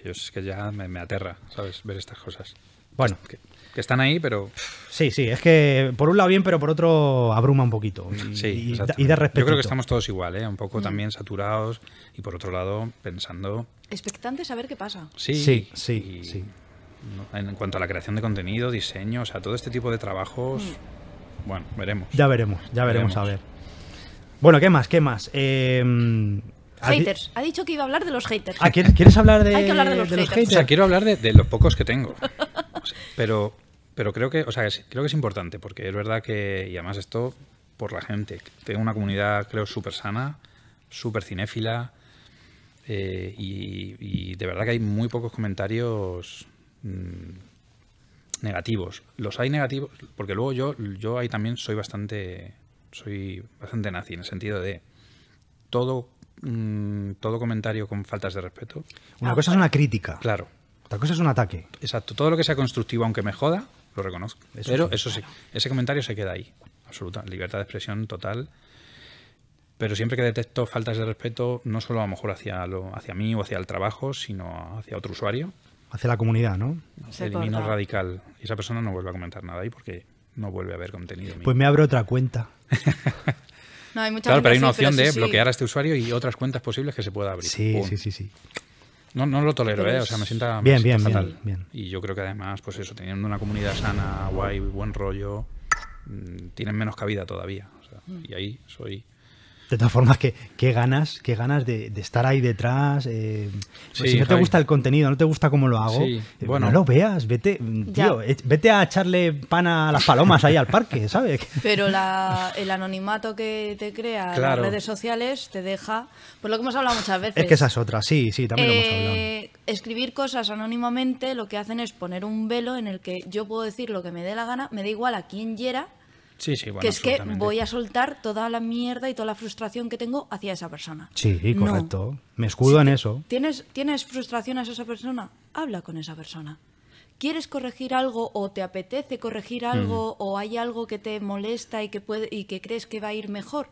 es que ya me, aterra, ¿sabes? Ver estas cosas. Bueno. Que, están ahí, pero. Sí, sí, es que por un lado bien, pero por otro abruma un poquito. sí, y, y da respeto. Yo creo que estamos todos igual, ¿eh? Un poco mm. también saturados y por otro lado pensando. Expectantes a ver qué pasa. Sí, sí, sí. En cuanto a la creación de contenido, diseño, o sea, todo este tipo de trabajos. Mm. Bueno, veremos. Ya veremos, ya veremos, veremos, a ver. Bueno, ¿qué más? ¿Qué más? Eh Haters. Ha dicho que iba a hablar de los haters. Ah, ¿quieres, hablar de, los, haters. quiero hablar de, los pocos que tengo. *laughs* pero, pero creo que, o sea, creo que es importante, porque es verdad que, y además esto por la gente. Tengo una comunidad, creo, súper sana, súper cinéfila. Eh, y, de verdad que hay muy pocos comentarios mm, negativos. Los hay negativos, porque luego yo, yo ahí también soy bastante. Soy bastante nazi, en el sentido de todo Mm, todo comentario con faltas de respeto. Una cosa es una crítica. Claro. Otra cosa es un ataque. Exacto. Todo lo que sea constructivo, aunque me joda, lo reconozco. Pero eso sí, ese comentario se queda ahí. Absoluta. Libertad de expresión total. Pero siempre que detecto faltas de respeto, no solo a lo mejor hacia, lo, hacia mí o hacia el trabajo, sino hacia otro usuario. Hacia la comunidad, ¿no? radical. Y esa persona no vuelve a comentar nada ahí porque no vuelve a haber contenido. Pues me abro otra cuenta. *laughs* hay claro, pero hay una opción de bloquear a este usuario y otras cuentas posibles que se pueda abrir. Sí, sí, sí, sí. No, no lo tolero, ¿eh? O sea, me pues sienta, bien, bien, fatal. Bien, bien. Y yo creo que además, pues eso, teniendo una comunidad sana, guay, buen rollo, mm, tienen menos cabida todavía. Mm. y ahí soy de todas formas, qué, qué ganas, qué ganas de, estar ahí detrás. Eh, pues si no te gusta el contenido, no te gusta cómo lo hago, eh, no lo veas, vete, eh, vete a echarle pan a las palomas ahí al parque, *laughs* ¿sabes? Pero *laughs* el anonimato que te crea las redes sociales te deja, por lo que hemos hablado muchas veces. Es que es otras, sí, sí, también lo hemos hablado. Escribir cosas anónimamente lo que hacen es poner un velo en el que yo puedo decir lo que me dé la gana, me da igual a quién hiera que es que voy a soltar toda la mierda y toda la frustración que tengo hacia esa persona. Sí, correcto. Me escudo en eso. Tienes, ¿Tienes frustración hacia esa persona? Habla con esa persona. ¿Quieres corregir algo o te apetece corregir mm. algo o hay algo que te molesta y que, puede, y que crees que va a ir mejor?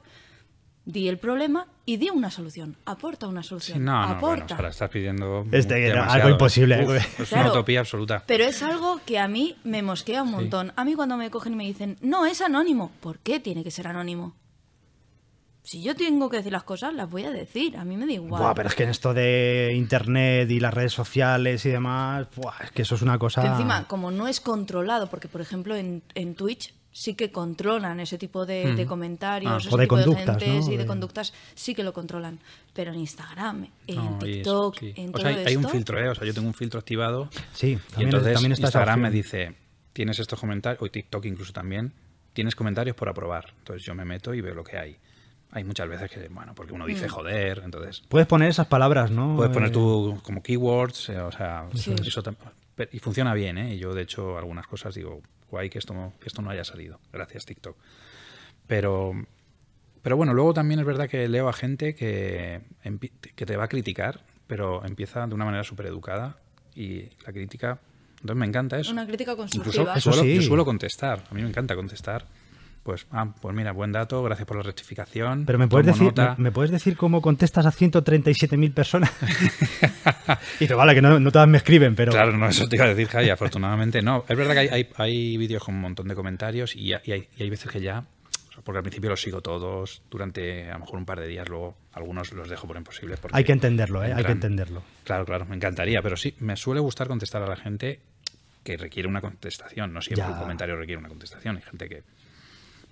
di el problema y di una solución. Aporta una solución. no, no, aporta. estás pidiendo algo imposible. ¿eh? es una utopía absoluta. Pero es algo que a mí me mosquea un montón. A mí cuando me cogen y me dicen, no, es anónimo. ¿Por qué tiene que ser anónimo? Si yo tengo que decir las cosas, las voy a decir. A mí me da igual. pero es que en esto de internet y las redes sociales y demás, es que eso es una cosa. encima, como no es controlado, porque por ejemplo en, en Twitch sí que controlan ese tipo de, mm. comentarios, ah, de tipo conductas, de y de conductas, sí que lo controlan. Pero en Instagram, en TikTok, en todo o sea, hay, un filtro, ¿eh? O sea, yo tengo un filtro activado. Sí, también, y entonces Instagram me dice, tienes estos comentarios, o TikTok incluso también, tienes comentarios por aprobar. Entonces yo me meto y veo lo que hay. Hay muchas veces que, bueno, porque uno dice mm. joder, entonces... Puedes poner esas palabras, ¿no? Puedes poner tú eh, como keywords, eh, o sea, y funciona bien, ¿eh? Y yo, de hecho, algunas cosas digo, Guay que esto, no, esto no haya salido. Gracias, TikTok. Pero, pero bueno, luego también es verdad que leo a gente que, que te va a criticar, pero empieza de una manera súper educada y la crítica... Entonces me encanta eso. Una crítica constructiva. Incluso, suelo, suelo contestar. A mí me encanta contestar pues, ah, pues mira, buen dato, gracias por la rectificación. Pero me puedes, decir, ¿me, puedes decir cómo contestas a 137.000 personas. *laughs* y te vale, que no, todas me escriben, pero. Claro, no, eso te iba a decir, Javi, afortunadamente no. Es verdad que hay, vídeos con un montón de comentarios y, hay, veces que ya porque al principio los sigo todos durante a lo mejor un par de días, luego algunos los dejo por imposibles. Hay que entenderlo, ¿eh? hay que entenderlo. Claro, claro, me encantaría, pero sí, me suele gustar contestar a la gente que requiere una contestación, no siempre un comentario requiere una contestación, hay gente que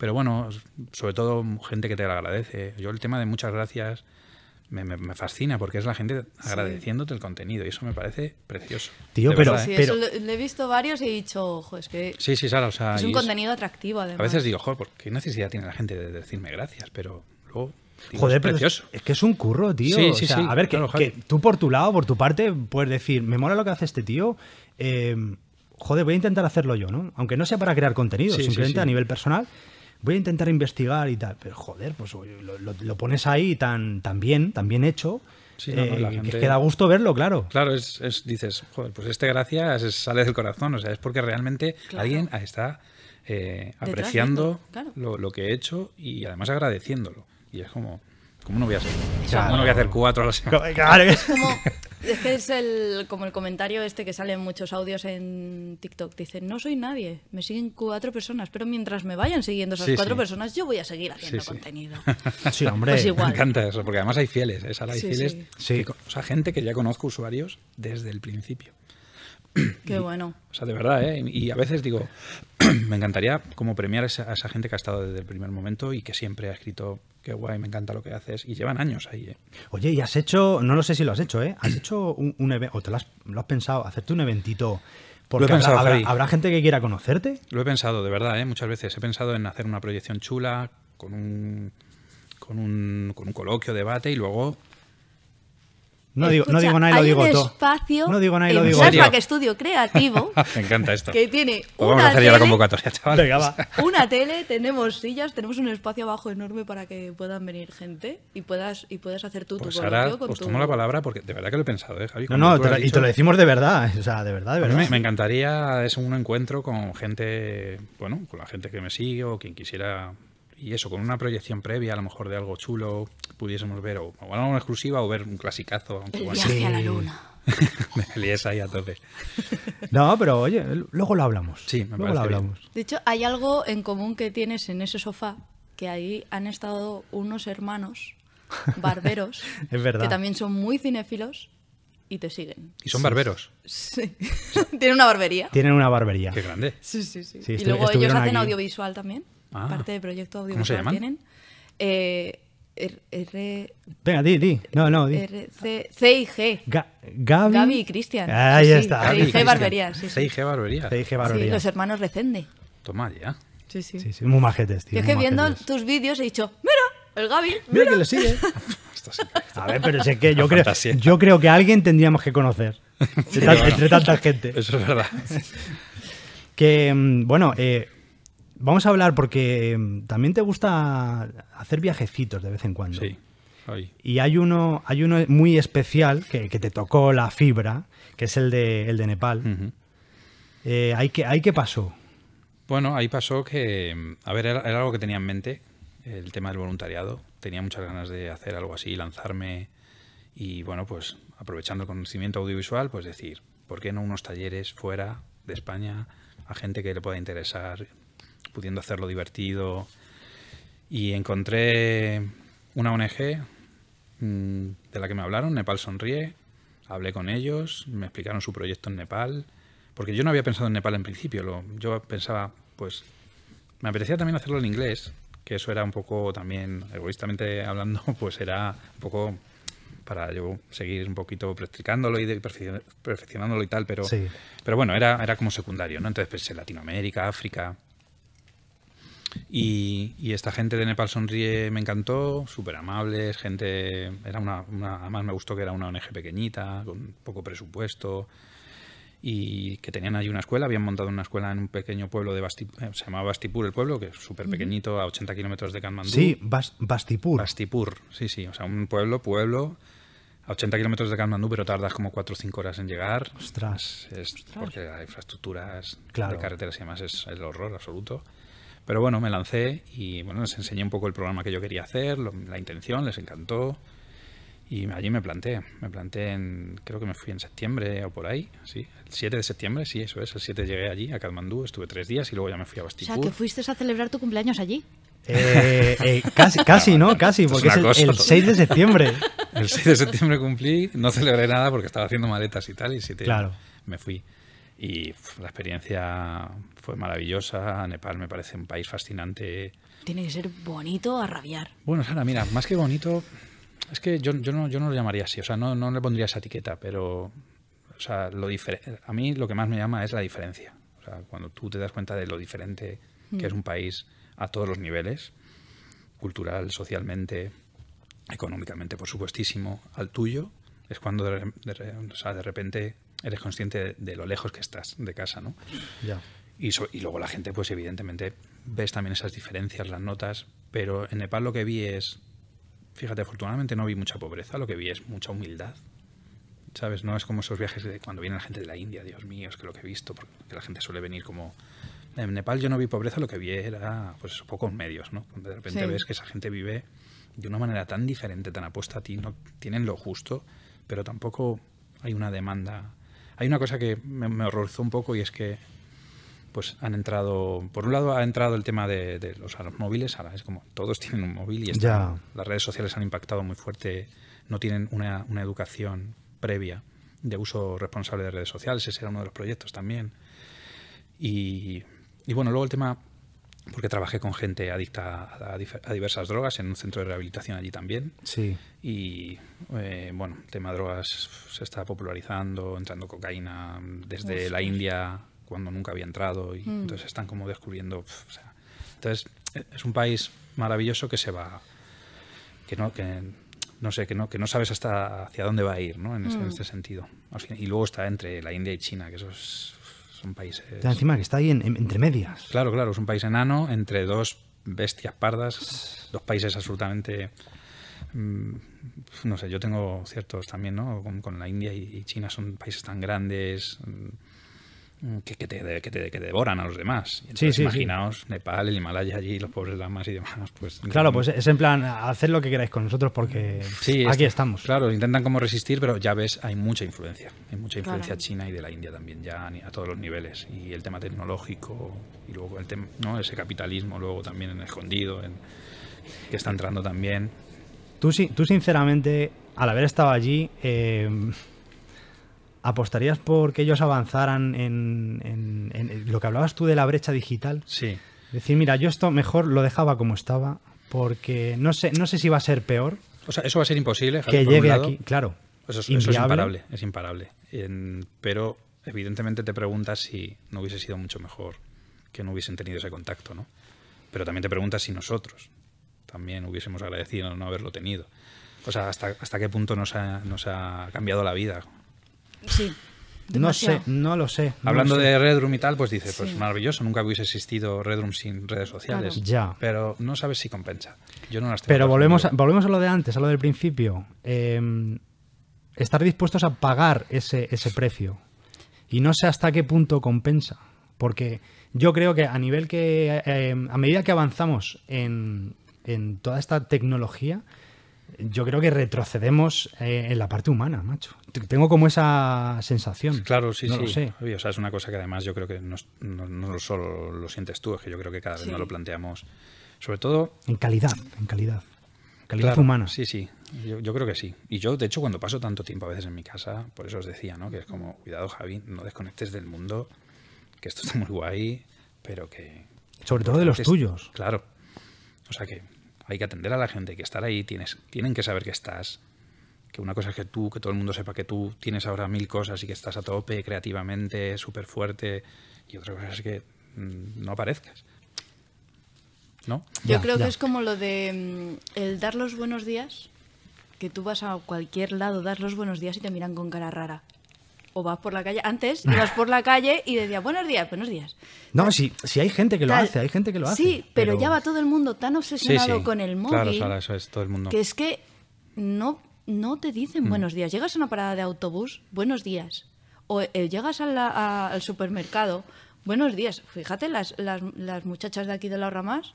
pero bueno, sobre todo gente que te lo agradece. Yo el tema de muchas gracias me, fascina porque es la gente agradeciéndote el contenido y eso me parece precioso. Tío, pero, ¿eh? sí, he visto varios y he dicho, ojo, es que... Sí, Sara, Es un contenido atractivo, además. A veces digo, joder, ¿qué necesidad tiene la gente de decirme gracias? Pero luego... Joder, es precioso. Es, que es un curro, tío. a ver, que, tú por tu lado, por tu parte, puedes decir, me mola lo que hace este tío. Eh, joder, voy a intentar hacerlo yo, ¿no? Aunque no sea para crear contenido, simplemente a nivel personal voy a intentar investigar y tal, pero joder, pues lo, pones ahí tan, tan bien, tan bien hecho. Eh, que, gusto verlo, claro. Claro, es, dices, joder, pues este gracia sale del corazón, o sea, es porque realmente alguien está eh, apreciando lo, lo, que he hecho y además agradeciéndolo. Y es como, ¿Cómo no voy a hacer? cuatro a Es como, que es el, como el comentario este que sale en muchos audios en TikTok. Dicen, no soy nadie, me siguen cuatro personas, pero mientras me vayan siguiendo esas cuatro personas, yo voy a seguir haciendo contenido. *laughs* Sí, hombre. Pues igual. Me encanta eso, porque además hay fieles, ¿eh? hay fieles. o sea, gente que ya conozco usuarios desde el principio. Qué bueno. O sea, de verdad, ¿eh? Y a veces digo, *clears throat* me encantaría como premiar a esa gente que ha estado desde el primer momento y que siempre ha escrito qué guay, me encanta lo que haces. Y llevan años ahí, ¿eh? Oye, y has hecho, no lo sé si lo has hecho, ¿eh? Has hecho un, evento, o te lo has, pensado, hacerte un eventito. Porque lo he pensado, habrá, habrá, habrá, gente que quiera conocerte? Lo he pensado, de verdad, ¿eh? muchas veces. He pensado en hacer una proyección chula, con un, con un, con un coloquio, debate, y luego no, digo, no digo nada y lo digo todo. espacio no digo nada y lo digo que Estudio Creativo. *laughs* Me encanta esto. Que tiene pues vamos una a hacer ya la convocatoria, chaval. *laughs* Una tele, tenemos sillas, tenemos un espacio abajo enorme para que puedan venir gente y puedas y puedas hacer tú pues, pues tu Sara, os tomo la palabra porque de verdad que lo he pensado, ¿eh, Javi? No, no, y te lo decimos de verdad, o sea, de verdad, de pues verdad. Me, me, encantaría es un encuentro con gente, bueno, con la gente que me sigue o quien quisiera y eso, con una proyección previa, a lo mejor de algo chulo, pudiésemos ver o, una exclusiva o ver un clasicazo. Aunque viaje la luna. *laughs* Me ahí a No, pero oye, luego lo hablamos. Sí, luego lo hablamos. De hecho, hay algo en común que tienes en ese sofá, que ahí han estado unos hermanos *laughs* barberos, que también son muy cinéfilos y te siguen. ¿Y son barberos? Sí. *laughs* Tienen una barbería. Tienen una barbería. Qué grande. Sí, sí, sí. y luego ellos hacen audiovisual también. Ah. parte del proyecto audio ¿cómo se llaman? tienen. Eh, R, Venga, di, di. No, no, di. C, y G. Gabi. Gaby. y Cristian. Ahí está. C y G Barbería. Sí, C y G Barbería. C y G Barbería. los hermanos Recende. Toma ya. Sí, sí. Sí, sí. Muy majetes, tío. Yo es que viendo tus vídeos he dicho, mira, el Gaby. Mira, que le sigue. *laughs* A ver, pero sé que yo creo, yo creo que alguien tendríamos que conocer. Entre, tanta gente. Eso es verdad. Que, mm, bueno, eh, Vamos a hablar porque em, también te gusta hacer viajecitos de vez en cuando. Sí. Y hay uno, hay uno muy especial que, te tocó la fibra, que es el de, el de Nepal. Eh, ¿Ahí qué pasó? Bueno, ahí pasó que, em, a ver, era, era, algo que tenía en mente, el tema del voluntariado. Tenía muchas ganas de hacer algo así, lanzarme y, bueno, pues aprovechando el conocimiento audiovisual, pues decir, ¿por qué no unos talleres fuera de España a gente que le pueda interesar pudiendo hacerlo divertido. Y encontré una ONG mm, de la que me hablaron, Nepal Sonríe. Hablé con ellos, me explicaron su proyecto en Nepal, porque yo no había pensado en Nepal en principio, yo pensaba, pues, me apetecía también hacerlo en inglés, que eso era un poco también, egoístamente hablando, *laughs* pues era un poco para yo seguir un poquito practicándolo y perfeccionándolo y tal, pero, pero bueno, era, era como secundario, ¿no? Entonces pensé Latinoamérica, África, y, esta gente de Nepal Sonríe me encantó, súper amables, gente, era una, además me gustó que era una ONG pequeñita, con poco presupuesto, y que tenían allí una escuela, habían montado una escuela en un pequeño pueblo de Bastipur, eh, se llamaba Bastipur el pueblo, que es súper pequeñito, a 80 kilómetros de Kathmandú. Sí, Bastipur. Bastipur, sí, sí, o sea, un pueblo, pueblo, a 80 kilómetros de Kathmandú, pero tardas como 4 o 5 horas en llegar. Ostras. Porque la infraestructura de carreteras y demás es el horror absoluto. Pero bueno, me lancé y bueno, les enseñé un poco el programa que yo quería hacer, la intención, les encantó. Y allí me planté, me planté en, creo que me fui en septiembre o por ahí, sí, el 7 de septiembre, sí, eso es, el 7 llegué allí, a Katmandú, estuve tres días y luego ya me fui a Bastipur. O sea, que fuiste a celebrar tu cumpleaños allí. Eh, eh, casi, casi, ¿no? Casi, porque es, el, 6 de septiembre. *laughs* El 6 de septiembre cumplí, no celebré nada porque estaba haciendo maletas y tal, y 7 claro. me fui. Y la experiencia fue maravillosa. Nepal me parece un país fascinante. Tiene que ser bonito a rabiar. Bueno, Sara, mira, más que bonito, es que yo, yo, no, yo no lo llamaría así, o sea, no, no le pondría esa etiqueta, pero o sea, lo a mí lo que más me llama es la diferencia. O sea, cuando tú te das cuenta de lo diferente que es mm. un país a todos los niveles, cultural, socialmente, económicamente, por supuestísimo, al tuyo, es cuando o sea, de repente eres consciente de, lo lejos que estás de casa, ¿no? Ya. Y, luego la gente, pues evidentemente, ves también esas diferencias, las notas, pero en Nepal lo que vi es, fíjate, afortunadamente no vi mucha pobreza, lo que vi es mucha humildad. ¿Sabes? No es como esos viajes de cuando viene la gente de la India, Dios mío, es que lo que he visto, porque la gente suele venir como... En Nepal yo no vi pobreza, lo que vi era pues pocos medios, ¿no? De repente ves que esa gente vive de una manera tan diferente, tan apuesta a ti, no tienen lo justo, pero tampoco hay una demanda hay una cosa que me, horrorizó un poco y es que pues han entrado, por un lado ha entrado el tema de, los, móviles, ahora es como todos tienen un móvil y las redes sociales han impactado muy fuerte, no tienen una, educación previa de uso responsable de redes sociales, ese era uno de los proyectos también. y bueno, luego el tema porque trabajé con gente adicta a, diversas drogas en un centro de rehabilitación allí también. Sí. Y eh, bueno, el tema de drogas se está popularizando, entrando cocaína desde la India cuando nunca había entrado y mm. entonces están como descubriendo. entonces eh, es un país maravilloso que se va, que no, que no sé, que no, que no sabes hasta hacia dónde va a ir, ¿no? En, mm. este sentido. y luego está entre la India y China, que eso es un país... Encima que está ahí entre medias. Claro, claro, es un país enano entre dos bestias pardas, dos países absolutamente... Mm, no sé, yo tengo ciertos también, ¿no? Con, la India y, China son países tan grandes, mm, Mm, que, te, devoran a los demás. sí, imaginaos Nepal, el Himalaya allí, los pobres damas y demás. Pues, *laughs* claro, pues es en plan, hacer lo que queráis con nosotros porque aquí estamos. Claro, intentan como resistir, pero ya ves, hay mucha influencia. Hay mucha influencia china y de la India también, ya a todos los niveles. Y el tema tecnológico, y luego el tema, ¿no? ese capitalismo luego también en escondido, que está entrando también. Tú, tú sinceramente, al haber estado allí... Eh, ¿apostarías por que ellos avanzaran en, lo que hablabas tú de la brecha digital? Sí. Decir, mira, yo esto mejor lo dejaba como estaba, porque no sé, no sé si va a ser peor. O sea, eso va a ser imposible. que llegue aquí, claro. Eso, es imparable, es imparable. pero evidentemente te preguntas si no hubiese sido mucho mejor que no hubiesen tenido ese contacto, ¿no? Pero también te preguntas si nosotros también hubiésemos agradecido no haberlo tenido. O sea, hasta, hasta qué punto nos ha, nos ha cambiado la vida no sé, no lo sé. Hablando de Redroom y tal, pues dices, pues maravilloso, nunca hubiese existido Redroom sin redes sociales. Ya. Pero no sabes si compensa. Yo no las tengo Pero volvemos a, volvemos a lo de antes, a lo del principio. Em, estar dispuestos a pagar ese, precio. Y no sé hasta qué punto compensa. Porque yo creo que a nivel que. Eh, em, a medida que avanzamos en, en toda esta tecnología, yo creo que retrocedemos eh, en la parte humana, macho. Tengo como esa sensación. Claro, sí, sí. o sea, es una cosa que además yo creo que no, solo lo sientes tú, es que yo creo que cada vez más lo planteamos. Sobre todo. En calidad, en calidad. Calidad humana. Sí, sí. Yo, yo, creo que sí. Y yo, de hecho, cuando paso tanto tiempo a veces en mi casa, por eso os decía, ¿no? Que es como, cuidado, Javi, no desconectes del mundo, que esto está muy guay, pero que. Sobre todo de los tuyos. Claro. O sea que hay que atender a la gente, hay que estar ahí, tienes, tienen que saber que estás. Que una cosa es que tú, que todo el mundo sepa que tú tienes ahora mil cosas y que estás a tope creativamente, súper fuerte, y otra cosa es que mm, no aparezcas. ¿No? Yo creo que es como lo de mm, el dar los buenos días, que tú vas a cualquier lado, das los buenos días y te miran con cara rara o vas por la calle. Antes ibas por la calle y decías buenos días, buenos días. No, si, si hay gente que lo hace, hay gente que lo hace. Sí, pero, ya va todo el mundo tan obsesionado con el móvil. Claro, eso es todo el mundo. Que es que no, no te dicen mm. buenos días. Llegas a una parada de autobús, buenos días. O eh, llegas al supermercado, Buenos días. Fíjate, las, las, las, muchachas de aquí de la ramas,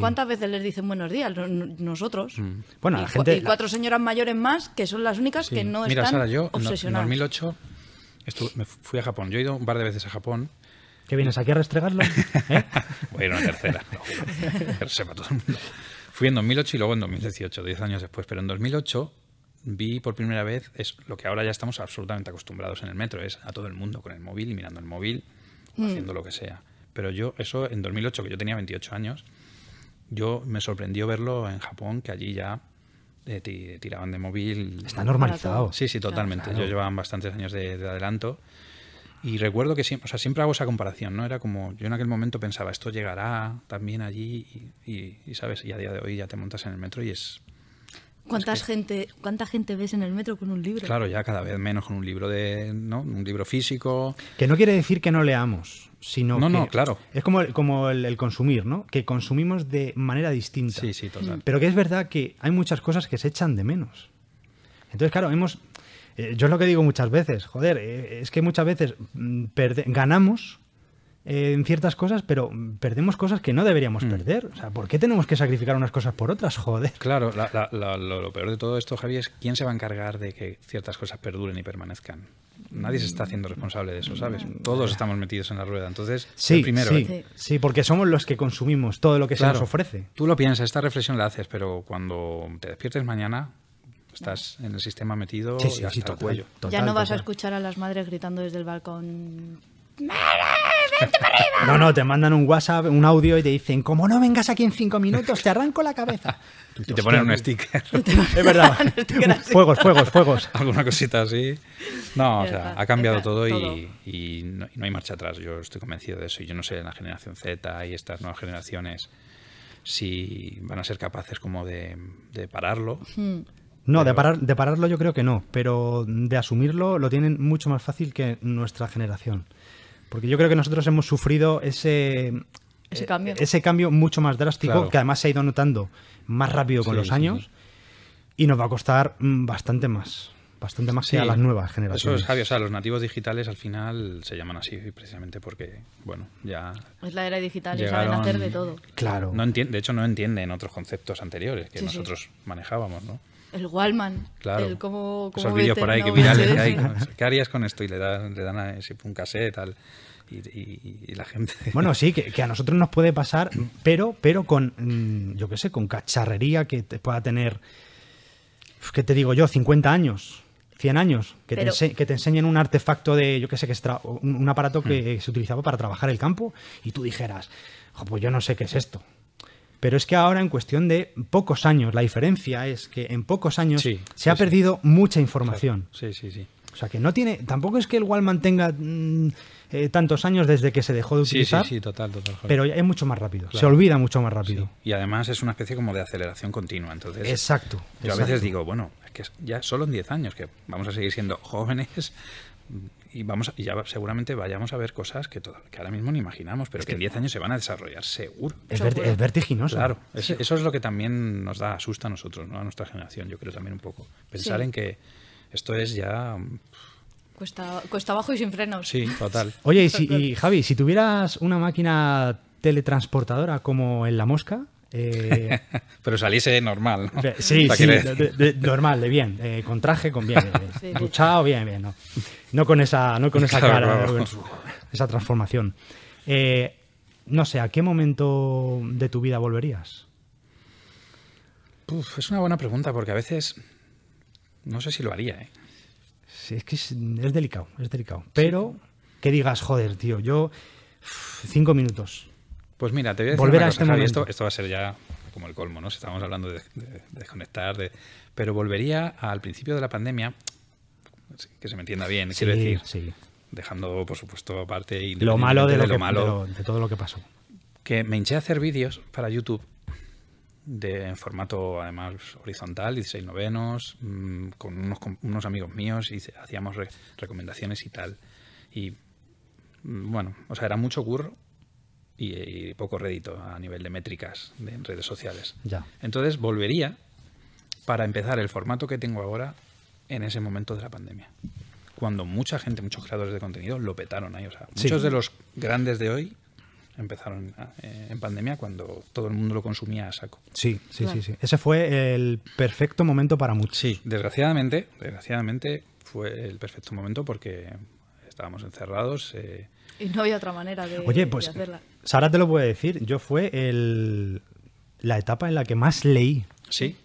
¿cuántas veces les dicen buenos días? Nosotros. Mm. Bueno, y, gente, cuatro señoras mayores más, que son las únicas que no Mira, están Sara, yo, obsesionadas. En 2008 me fui a Japón. Yo he ido un par de veces a Japón. ¿Qué vienes aquí a restregarlo? *laughs* ¿Eh? Voy a ir a una tercera, sepa todo el mundo. Fui en 2008 y luego en 2018, 10 años después. Pero en 2008 vi por primera vez es lo que ahora ya estamos absolutamente acostumbrados en el metro, es a todo el mundo con el móvil y mirando el móvil, mm. haciendo lo que sea. Pero yo, eso en 2008, que yo tenía 28 años, yo me sorprendió verlo en Japón, que allí ya tiraban de móvil. Está normalizado. Sí, sí, totalmente. Yo llevaban bastantes años de, adelanto. Y recuerdo que siempre, siempre hago esa comparación, ¿no? Era como, yo en aquel momento pensaba, esto llegará también allí y, ¿sabes? Y a día de hoy ya te montas en el metro y es... ¿Cuántas gente, ¿Cuánta gente ves en el metro con un libro? Claro, ya cada vez menos con un libro de, ¿no? Un libro físico. Que no quiere decir que no leamos sino no, no, claro. es como, el, consumir, ¿no? Que consumimos de manera distinta. Sí, sí, total. Pero que es verdad que hay muchas cosas que se echan de menos. Entonces, claro, hemos. Eh, yo es lo que digo muchas veces, joder, eh, es que muchas veces mm, ganamos eh, en ciertas cosas, pero perdemos cosas que no deberíamos mm. perder. O sea, ¿por qué tenemos que sacrificar unas cosas por otras? Joder. Claro, lo, lo peor de todo esto, Javier, es quién se va a encargar de que ciertas cosas perduren y permanezcan nadie se está haciendo responsable de eso, ¿sabes? Todos estamos metidos en la rueda. Entonces, sí, primero. Eh. Sí, porque somos los que consumimos todo lo que se nos ofrece. Tú lo piensas, esta reflexión la haces, pero cuando te despiertes mañana, estás en el sistema metido y hasta cuello. ya no vas a escuchar a las madres gritando desde el balcón ¡Vente para arriba! No, no, te mandan un WhatsApp, un audio y te dicen, como no vengas aquí en cinco minutos, te arranco la cabeza. *laughs* y te ponen un sticker. *laughs* es verdad. *laughs* fuegos, fuegos, fuegos. Alguna cosita así. No, o sea, ha cambiado todo, y, no, hay marcha atrás. Yo estoy convencido de eso. yo no sé, en la generación Z y estas nuevas generaciones, si van a ser capaces como de, pararlo. No, de, parar, de pararlo yo creo que no, pero de asumirlo lo tienen mucho más fácil que nuestra generación. Porque yo creo que nosotros hemos sufrido ese, ese cambio. mucho más drástico, que además se ha ido notando más rápido con los años y nos va a costar mm, bastante más. Bastante más que a las nuevas generaciones. Eso es Javi, o sea, los nativos digitales al final se llaman así precisamente porque, bueno, ya. Es la era digital y saben hacer de todo. Claro. de hecho, no entienden otros conceptos anteriores que nosotros manejábamos, ¿no? El Wallman. Claro. Esos vídeos por ahí que virales ¿Qué harías con esto? Y le dan, a ese, un cassette, tal. Y, la gente. *laughs* Bueno, sí, que, a nosotros nos puede pasar, pero, pero con, mm, yo qué sé, con cacharrería que te pueda tener, ¿qué te digo yo? 50 años. 100 años, que, te que, te enseñen un artefacto de, yo qué sé, que un, aparato que mm. se utilizaba para trabajar el campo y tú dijeras, pues yo no sé qué es esto. Pero es que ahora, en cuestión de pocos años, la diferencia es que en pocos años se ha perdido mucha información. Sí, sí, sí. O sea que no tiene. Tampoco es que el Wallman tenga mm, eh, tantos años desde que se dejó de utilizar. Sí, sí, sí total, total. Pero es mucho más rápido. Se olvida mucho más rápido. Y además es una especie como de aceleración continua. Entonces. Exacto. Yo a veces digo, bueno, es que ya solo en 10 años, que vamos a seguir siendo *laughs* jóvenes, y vamos y ya seguramente vayamos a ver cosas que, ahora mismo ni imaginamos, pero que, en 10 años se van a desarrollar seguro. Es, vertiginoso. Claro, eso es lo que también nos da asusta a nosotros, a nuestra generación, yo creo también un poco. Pensar en que esto es ya... Cuesta, cuesta abajo y sin frenos. Sí, total. *laughs* Oye, y, si, y Javi, si tuvieras una máquina teletransportadora como en La Mosca, eh, *laughs* Pero saliese normal, Sí, normal, de bien, eh, con traje, con bien, Luchado, eh, bien. bien, no, con esa, esa cara, esa transformación. no sé, ¿a qué momento de tu vida volverías? es una buena pregunta porque a veces no sé si lo haría. es que es, delicado, es delicado. Pero que digas, joder, tío, yo cinco minutos pues mira, te voy a decir volver a este Esto, va a ser ya como el colmo, ¿no? Si estábamos hablando de, desconectar, de, pero volvería al principio de la pandemia, pues, que se me entienda bien, quiero decir, dejando por supuesto aparte lo malo de, lo, malo, de todo lo que pasó, que me hinché a hacer vídeos para YouTube de, en formato además horizontal, 16 novenos, mm, con, unos, amigos míos y hacíamos recomendaciones y tal. Y mm, bueno, o sea, era mucho curro y, poco rédito a nivel de métricas de, redes sociales. Ya. Entonces volvería para empezar el formato que tengo ahora en ese momento de la pandemia. Cuando mucha gente, muchos creadores de contenido lo petaron ahí. O sea, muchos de los grandes de hoy empezaron ah, eh, en pandemia cuando todo el mundo lo consumía a saco. Sí, sí, sí, sí. Ese fue el perfecto momento para muchos. Sí, desgraciadamente, desgraciadamente fue el perfecto momento porque estábamos encerrados. Eh, y no había otra manera de pues, hacerla. Sara te lo a decir. Yo fue la etapa en la que más leí. Sí.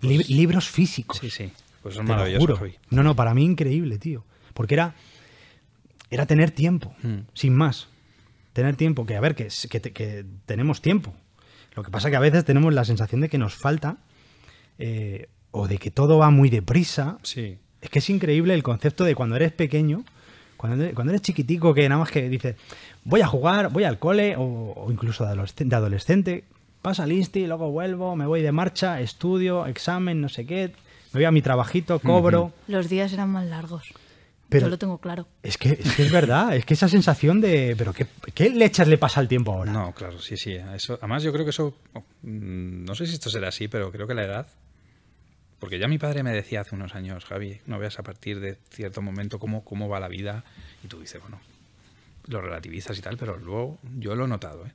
Pues libros físicos. Sí, sí. Pues son maravillosos. No, no, para mí increíble, tío. Porque era, era tener tiempo, hmm. sin más. Tener tiempo, que a ver, que, tenemos tiempo. Lo que pasa es que a veces tenemos la sensación de que nos falta eh, o de que todo va muy deprisa. Sí. Es que es increíble el concepto de cuando eres pequeño, cuando, eres chiquitico, que nada más que dices, voy a jugar, voy al cole, o, incluso de adolescente, pasa insti, luego vuelvo, me voy de marcha, estudio, examen, no sé qué, me voy a mi trabajito, cobro. Los días eran más largos. Pero Yo lo tengo claro. Es que, es verdad, es que esa sensación de. ¿Pero qué, qué lechas le pasa al tiempo ahora? No, claro, sí, sí. además, yo creo que eso. Oh, mm, no sé si esto será así, pero creo que la edad porque ya mi padre me decía hace unos años, Javi, no veas a partir de cierto momento cómo, cómo va la vida. Y tú dices, bueno, lo relativizas y tal, pero luego yo lo he notado. ¿eh?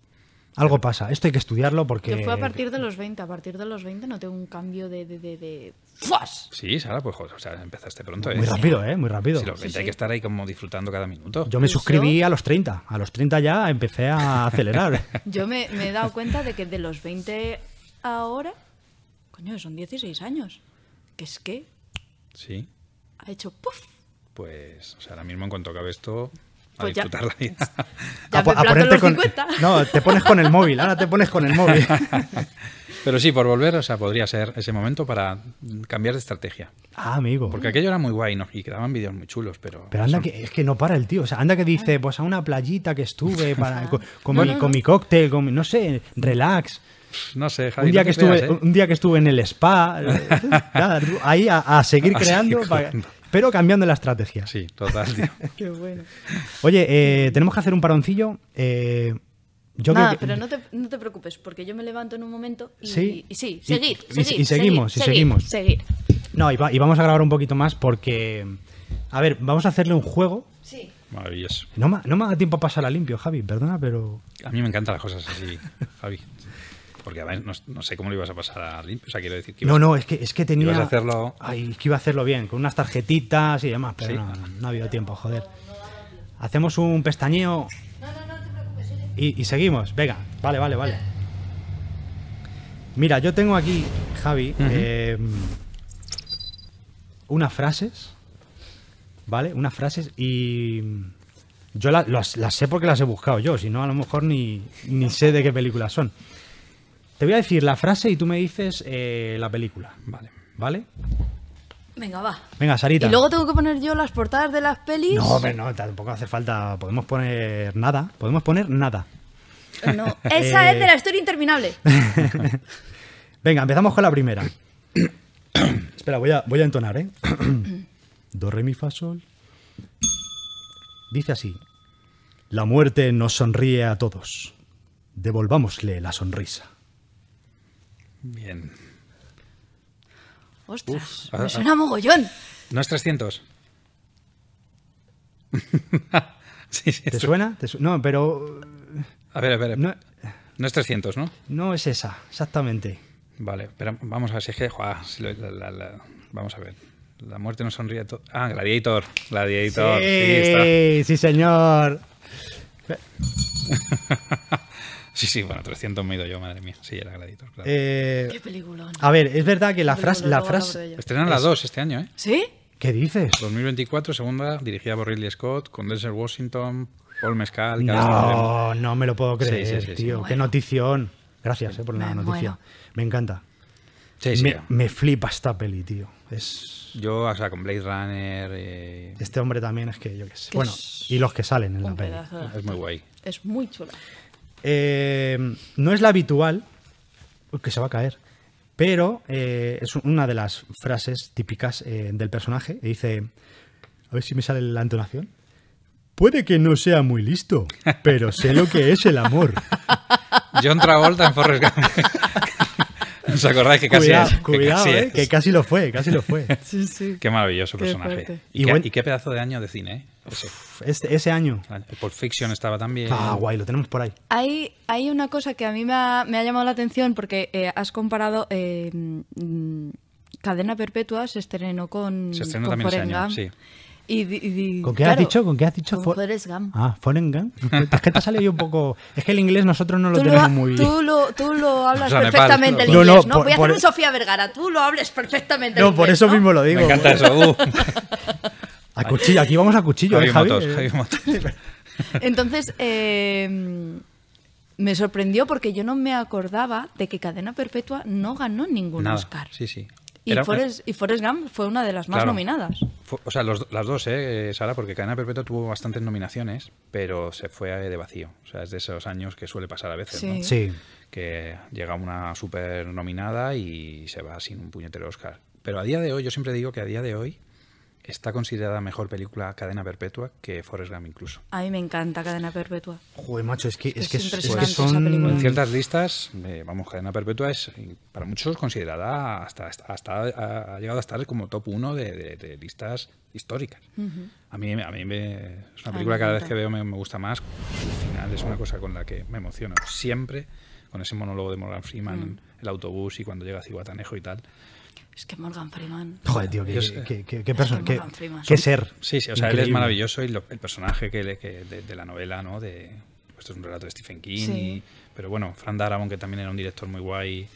Algo pasa, esto hay que estudiarlo porque... Que fue a partir de los 20, a partir de los 20 tengo un cambio de... de, de, ¡Fuas! Sí, Sara, pues o sea, empezaste pronto. ¿eh? Muy rápido, ¿eh? Muy rápido. Sí, hay que estar ahí como disfrutando cada minuto. Yo me suscribí a los 30, a los 30 ya empecé a acelerar. *laughs* yo me, me he dado cuenta de que de los 20 ahora, coño, son 16 años es que... Sí. Ha hecho ¡puf! Pues o sea, ahora mismo en cuanto acabe esto... A pues disfrutar la vida. a, *laughs* ponerte con, No, te pones con el móvil, ahora te pones con el móvil. *laughs* Pero sí, por volver, o sea, podría ser ese momento para cambiar de estrategia. Ah, amigo. Porque aquello era muy guay ¿no? y quedaban vídeos muy chulos, pero... Pero anda que, es que no para el tío, o sea, anda que dice, pues a una playita que estuve con, mi, con mi cóctel, no sé, relax no sé, Javi, un, día que estuve, ¿eh? un día que estuve en el spa, *laughs* eh, nada, ahí a, seguir creando, pero cambiando la estrategia. Sí, total. *laughs* Qué bueno. Oye, eh, tenemos que hacer un paroncillo. yo Nada, pero no te, no te, preocupes, porque yo me levanto en un momento y sí, sí seguir, y, seguimos, y seguimos. No, y, vamos a grabar un poquito más porque, a ver, vamos a hacerle un juego. Sí. Maravilloso. No, no me da tiempo a pasar a limpio, Javi, perdona, pero... A mí me encantan las cosas así, Javi. Porque además no, sé cómo lo ibas a pasar a limpio. O sea, quiero decir que. Ibas, no, no, es que, es que tenía. hacerlo. es que iba a hacerlo bien, con unas tarjetitas y demás, pero no, no, ha habido tiempo, joder. Hacemos un pestañeo. Y, y seguimos, venga, vale, vale, vale. Mira, yo tengo aquí, Javi, eh, unas frases, ¿vale? Unas frases y yo las, sé porque las he buscado yo, si no a lo mejor ni, ni sé de qué películas son. Te voy a decir la frase y tú me dices eh, la película. Vale. ¿Vale? Venga, va. Venga, Sarita. Y luego tengo que poner yo las portadas de las pelis. No, pero no, tampoco hace falta. Podemos poner nada. Podemos poner nada. esa *laughs* eh, es de la historia interminable. *laughs* Venga, empezamos con la primera. *coughs* Espera, voy a, voy a entonar, ¿eh? *coughs* Do, re, mi, fa, sol. Dice así. La muerte nos sonríe a todos. Devolvámosle la sonrisa. Bien. Ostras, me ah, suena ah. mogollón. No es 300. *laughs* ¿Te, suena? no, pero. A ver, a ver. No, es 300, ¿no? No es esa, exactamente. Vale, pero vamos a ver si es que. vamos a ver. La muerte no sonríe. Ah, Gladiator. Gladiator. Sí, sí, sí señor. *laughs* Sí, sí, bueno, 300 me he yo, madre mía. Sí, era Gladiator, claro. Eh, qué peliculón. A ver, es verdad que la frase. La Estrenan la dos este año, ¿eh? ¿Sí? ¿Qué dices? 2024, segunda, dirigida por Ridley Scott, con Denzel Washington, Paul Mescal. No, no me lo puedo creer, tío. Qué notición. Gracias eh, por la noticia. Me encanta. me, me flipa esta peli, tío. Es, Yo, o sea, con Blade Runner. Eh, este hombre también es que yo qué sé. Bueno, y los que salen en la peli. Es muy guay. Es muy chula. Eh, no es la habitual, que se va a caer, pero eh, es una de las frases típicas eh, del personaje. Dice, a ver si me sale la entonación. Puede que no sea muy listo, pero sé lo que es el amor. *laughs* John Travolta en Forrest Gump. *laughs* ¿Os acordáis que casi es? Cuidado, eh, que, casi lo fue, casi lo fue. *laughs* sí, sí. Qué maravilloso personaje. Y, qué, pedazo de año de cine, eh. este, Ese. año. ese año. Fiction estaba también. Ah, guay, lo tenemos por ahí. Hay, hay una cosa que a mí me ha, llamado la atención porque eh, has comparado. Mm, Cadena Perpetua se estrenó con. Se estrenó también ese año, sí. ¿Con qué has dicho? ¿Con qué has dicho? Ah, foreign Gump. *laughs* Pues, es que te sale salido un poco... Es que el inglés nosotros no lo tenemos muy bien. Tú lo, tú lo *laughs* hablas perfectamente no, ¿no? Voy a hacer un Sofía Vergara. Tú lo hables perfectamente No, por eso mismo lo digo. Me encanta eso. Uh. a cuchillo. Aquí vamos a cuchillo, Javi ¿eh, eh. Entonces, eh, me sorprendió porque yo no me acordaba de que Cadena Perpetua no ganó ningún Oscar. Sí, sí. Y, Forest, Forrest, y Gump fue una de las más nominadas. O sea, las dos, ¿eh, Sara? Porque Cadena Perpetua tuvo bastantes nominaciones, pero se fue de vacío. O sea, es de esos años que suele pasar a veces, ¿no? Sí. Que llega una super nominada y se va sin un puñetero Oscar. Pero a día de hoy, yo siempre digo que a día de hoy está considerada mejor película Cadena Perpetua que Forrest Gump incluso. A mí me encanta Cadena Perpetua. Joder, macho, es que, es, que, son... En ciertas listas, eh, vamos, Cadena Perpetua es eh, para muchos considerada hasta, hasta, ha llegado a estar como top 1 de, listas históricas. A mí, a mí me, es una película que cada vez que veo me, gusta más. Al final es una cosa con la que me emociono siempre, con ese monólogo de Morgan Freeman, mm. el autobús y cuando llega Ciguatanejo y tal. Es que Morgan Freeman. Joder, tío, qué, ser. Sí, sí, o sea, él es maravilloso y el personaje que, de, la novela, ¿no? De, esto pues, es un relato de Stephen King. pero bueno, Fran Darabont, que también era un director muy guay,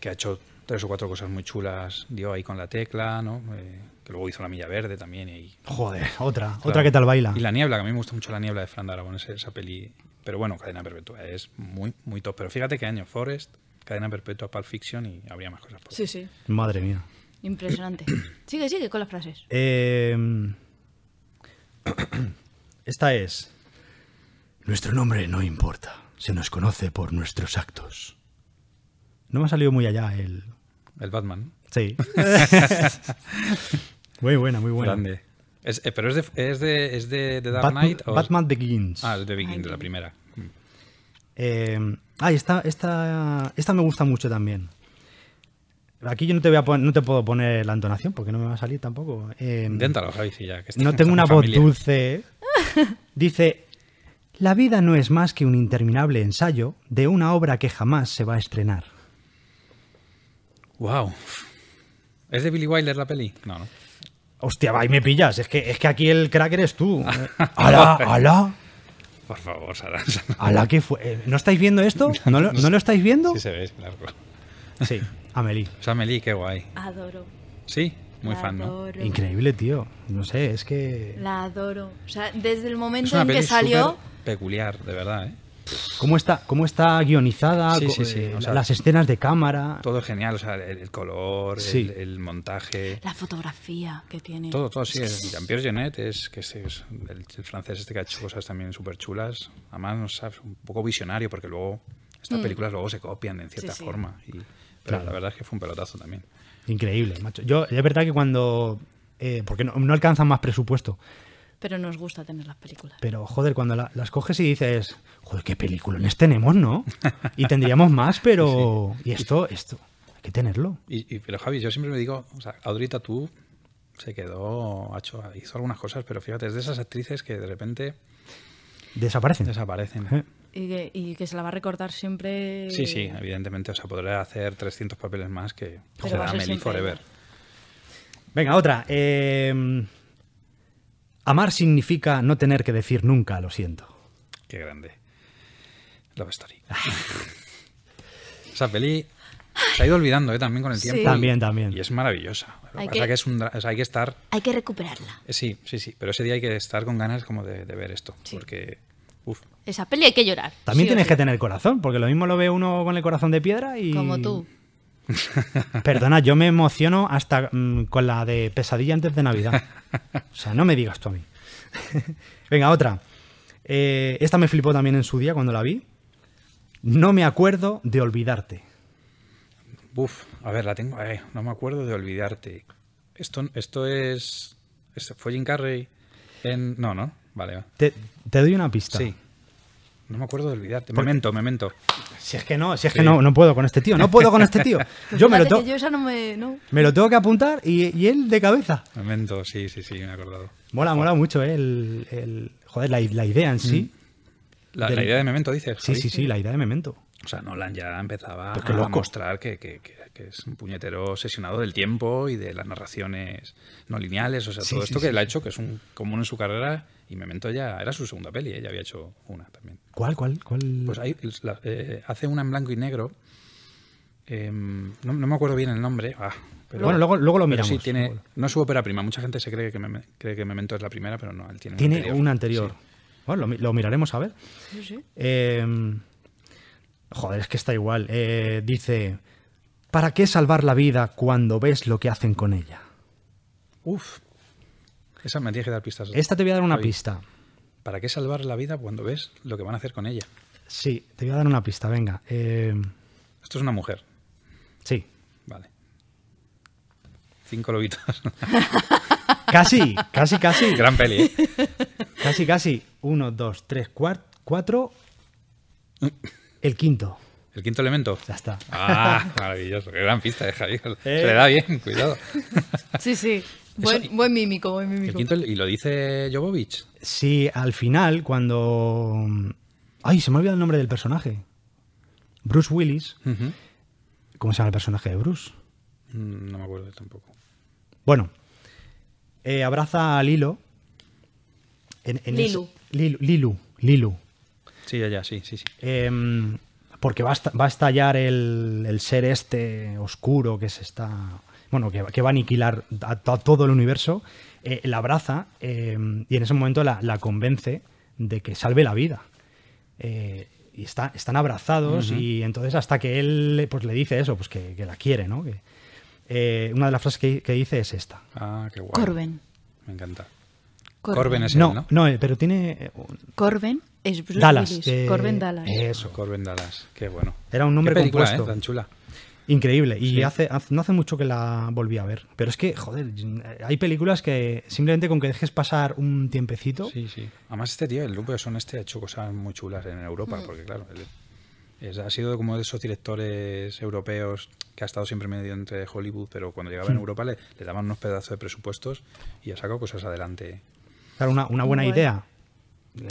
que ha hecho tres o cuatro cosas muy chulas, dio ahí con la tecla, ¿no? Eh, que luego hizo La Milla Verde también. Y, Joder, otra, otra que tal baila. Y La Niebla, que a mí me gusta mucho La Niebla de Fran Darabont, esa, peli. Pero bueno, Cadena Perpetua es muy, muy top. Pero fíjate qué año, Forest cadena perpetua, Pulp Fiction y habría más cosas. Por sí, sí. Madre mía. Impresionante. *coughs* sigue, sigue con las frases. Em, *coughs* esta es. Nuestro nombre no importa. Se nos conoce por nuestros actos. No me ha salido muy allá el. El Batman. Sí. *laughs* muy buena, muy buena. Grande. Es, eh, pero es de, es de, es de, Dark Knight. ¿o? Batman Begins. Ah, es de Begins, la primera. Eh, Ah, esta, esta, esta me gusta mucho también. Aquí yo no te, voy no te puedo poner la entonación porque no me va a salir tampoco. Eh, Inténtalo, Javi, ya. no tengo una voz dulce. Dice: La vida no es más que un interminable ensayo de una obra que jamás se va a estrenar. ¡Wow! ¿Es de Billy Wilder la peli? No, no. Hostia, va, ahí me pillas. Es que, es que aquí el crack eres tú. ¡Hala! *laughs* ¡Hala! Por favor, ¿A la que fue? Eh, ¿No estáis viendo esto? *laughs* ¿No lo, estáis viendo? Sí, se ve, claro. Sí, Amelie. sea, Amelie, qué guay. Adoro. Sí, muy fan, Increíble, tío. No sé, es que. La adoro. O sea, desde el momento en que salió. Peculiar, de verdad, ¿eh? ¿Cómo está, cómo está guionizada? Sí, sí, sí. Eh, las escenas de cámara. Todo genial, o el, color, el, montaje. La fotografía que tiene. Todo, todo, sí. Jean-Pierre es, que es, el, francés este que ha hecho cosas también súper chulas. Además, un poco visionario, porque luego estas mm. películas luego se copian en cierta forma. pero la verdad es que fue un pelotazo también. Increíble, macho. Yo, es verdad que cuando. Eh, porque no alcanzan más presupuesto pero nos gusta tener las películas. Pero joder, cuando las coges y dices, joder, qué peliculones tenemos, ¿no? Y tendríamos más, pero... Y esto, esto, hay que tenerlo. Y, pero Javi, yo siempre me digo, o sea, ahorita tú se quedó, hecho, hizo algunas cosas, pero fíjate, es de esas actrices que de repente... Desaparecen. Desaparecen. Eh. Y que, se la va a recordar siempre. Sí, sí, evidentemente. O sea, podré hacer 300 papeles más que será Melly Forever. Venga, otra. Eh, Amar significa no tener que decir nunca, lo siento. Qué grande. Love Story. *laughs* Esa peli se ha ido olvidando eh, también con el tiempo. también, también. Y es maravillosa. Hay que, es hay que estar. Hay que recuperarla. Eh, sí, sí, sí. Pero ese día hay que estar con ganas como de, ver esto. Porque. Uf. Esa peli hay que llorar. También tienes que tener corazón, porque lo mismo lo ve uno con el corazón de piedra y. Como tú. *laughs* Perdona, yo me emociono hasta mm, con la de pesadilla antes de Navidad. O sea, no me digas tú a mí. *laughs* Venga, otra. Eh, esta me flipó también en su día cuando la vi. No me acuerdo de olvidarte. Uf, a ver, la tengo. Eh, no me acuerdo de olvidarte. Esto, esto es, ¿Fue Jim Carrey? En, no, no. Vale. Te, te doy una pista. Sí. No me acuerdo de olvidarte. Memento, memento. Si es que no, si es que no, no puedo con este tío, no puedo con este tío. *laughs* yo me lo tengo. No me, no. me, lo tengo que apuntar y, y, él de cabeza. Memento, sí, sí, sí, me he acordado. Mola, mola mucho, ¿eh? el, joder, la, idea en sí. Mm. La, idea de memento, dices. Sí, sí, sí, la idea de memento. O sea, Nolan ya empezaba Porque pues a loco. mostrar que, que que es un puñetero sesionado del tiempo y de las narraciones no lineales. O sea, todo esto que él ha hecho, que es un común en su carrera, y Memento ya era su segunda peli, ella había hecho una también. ¿Cuál, cuál, cuál? Pues hay, eh, hace una en blanco y negro. Em, no, me acuerdo bien el nombre. Ah, pero, bueno, luego, lo miramos. tiene, no es su ópera prima. Mucha gente se cree que, Memento es la primera, pero no, él tiene, una anterior. Bueno, lo, miraremos a ver. Em, joder, es que está igual. Eh, dice, ¿Para qué salvar la vida cuando ves lo que hacen con ella? Uf, esa me tiene que dar pistas. Esta te voy a dar una pista. ¿Para qué salvar la vida cuando ves lo que van a hacer con ella? Sí, te voy a dar una pista, venga. Eh, Esto es una mujer. Sí. Vale. Cinco lobitos. *laughs* casi, casi, casi. Gran peli. ¿eh? Casi, casi. Uno, dos, tres, cuatro. El quinto. El quinto elemento. Ya está. Ah, *laughs* maravilloso. Qué Gran pista de Javier. Eh. Se le da bien, cuidado. Sí, sí. Buen, mímico, buen mímico. ¿Y lo dice Jovovich? Sí, al final, cuando. Mm, ay, se me ha olvidado el nombre del personaje. Bruce Willis. ¿Cómo se llama el personaje de Bruce? Mm, no me acuerdo tampoco. Bueno, eh, abraza a Lilo. En, en Lilu. Lilu. Lilu. Sí, ya, ya, sí, sí. sí. Eh, porque va a, estallar el, ser este oscuro que se está. Bueno, que, que va a aniquilar a, todo el universo. Eh, la abraza eh, y en ese momento la, convence de que salve la vida. Eh, y están abrazados y entonces hasta que él pues, le dice eso, pues que, la quiere, ¿no? Que, una de las frases que, dice es esta. Ah, qué guay. Corben. Me encanta. Corben, es él, ¿no? No, pero tiene... Corben es Dallas, Dallas. Eso, Corben Dallas, qué bueno. Era un nombre ¿eh? tan chula. Increíble. Y hace, no hace mucho que la volví a ver. Pero es que, joder, hay películas que simplemente con que dejes pasar un tiempecito. Sí, sí. Además, este tío, el Lupe son este, ha hecho cosas muy chulas en Europa, mm. porque claro, ha sido como de esos directores europeos que ha estado siempre medio entre Hollywood, pero cuando llegaba en mm. Europa le, daban unos pedazos de presupuestos y ha sacado cosas adelante. Claro, una, buena idea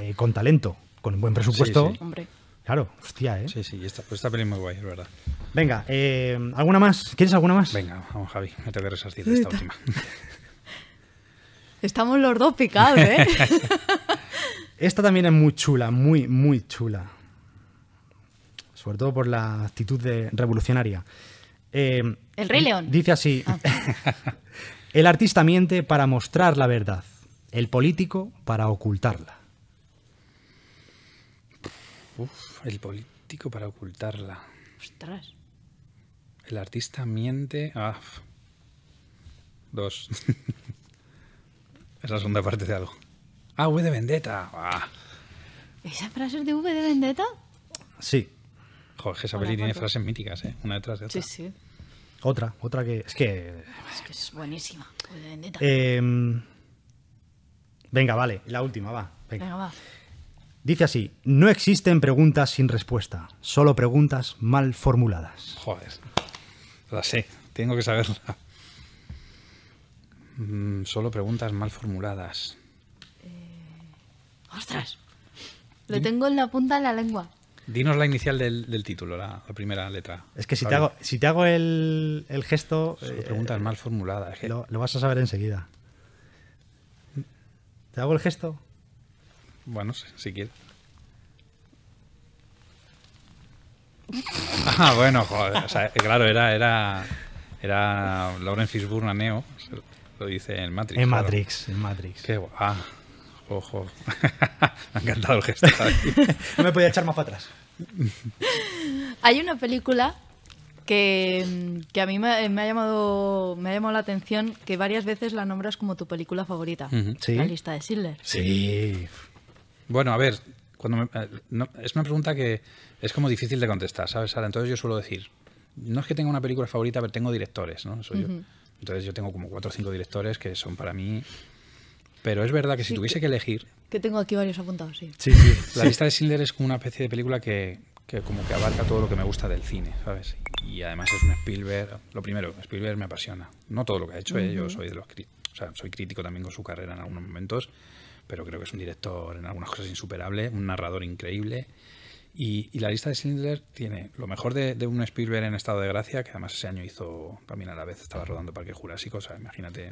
eh, con talento, con un buen presupuesto. Claro, hostia, ¿eh? Sí, sí, pues esta, peli muy guay, es verdad. Venga, eh, ¿alguna más? ¿Quieres alguna más? Venga, vamos, Javi, me tengo que resarcir de esta última. *laughs* Estamos los dos picados, ¿eh? *laughs* esta también es muy chula, muy, muy chula. Sobre todo por la actitud de revolucionaria. Eh, el Rey León. Dice así: ah. *laughs* El artista miente para mostrar la verdad, el político para ocultarla. El político para ocultarla. Ostras. El artista miente. Ah. Dos. *laughs* es la segunda parte de algo. Ah, V de Vendetta. Ah. ¿Esa frase es de V de Vendetta? Sí. Jorge esa tiene frases míticas, ¿eh? Una detrás de otra. Sí, sí. Otra, otra que. Es que. Es que es buenísima. V de Vendetta. Em, venga, vale. La última, va. venga va. Dice así, no existen preguntas sin respuesta, solo preguntas mal formuladas. Joder, la sé, tengo que saberla. Mm, solo preguntas mal formuladas. Eh, ¡Ostras! Lo tengo en la punta de la lengua. Dinos la inicial del, título, la, primera letra. Es que si te hago, si te hago el, el gesto... Solo eh, preguntas mal formuladas. lo vas a saber enseguida. ¿Te hago el gesto? Bueno, si, quieres. *laughs* ah, bueno, eh, claro, era, era, era Lauren Fishburne Lo dice en Matrix. En Matrix, en Matrix. Qué guay. Ah, ojo. *laughs* Me ha encantado el gesto. *laughs* no me podía echar más para atrás. Hay una película que, que a mí me, ha llamado, me ha llamado la atención que varias veces la nombras como tu película favorita. ¿Sí? La lista de Schindler. Sí. Bueno, a ver, cuando eh, es una pregunta que es como difícil de contestar, ¿sabes, Sara? Entonces yo suelo decir, no es que tenga una película favorita, pero tengo directores, ¿no? Soy yo. Entonces yo tengo como cuatro o cinco directores que son para mí... Pero es verdad que si tuviese que, elegir... Que tengo aquí varios apuntados, sí. Sí, sí. *laughs* La lista de Schindler es como una especie de película que, que como que abarca todo lo que me gusta del cine, ¿sabes? Y además es un Spielberg. Lo primero, Spielberg me apasiona. No todo lo que ha hecho, eh, yo soy de los o sea, soy crítico también con su carrera en algunos momentos, pero creo que es un director en algunas cosas insuperable, un narrador increíble. Y, la lista de Schindler tiene lo mejor de, un Spielberg en estado de gracia, que además ese año hizo, también a la vez estaba rodando Parque Jurásico, o sea, imagínate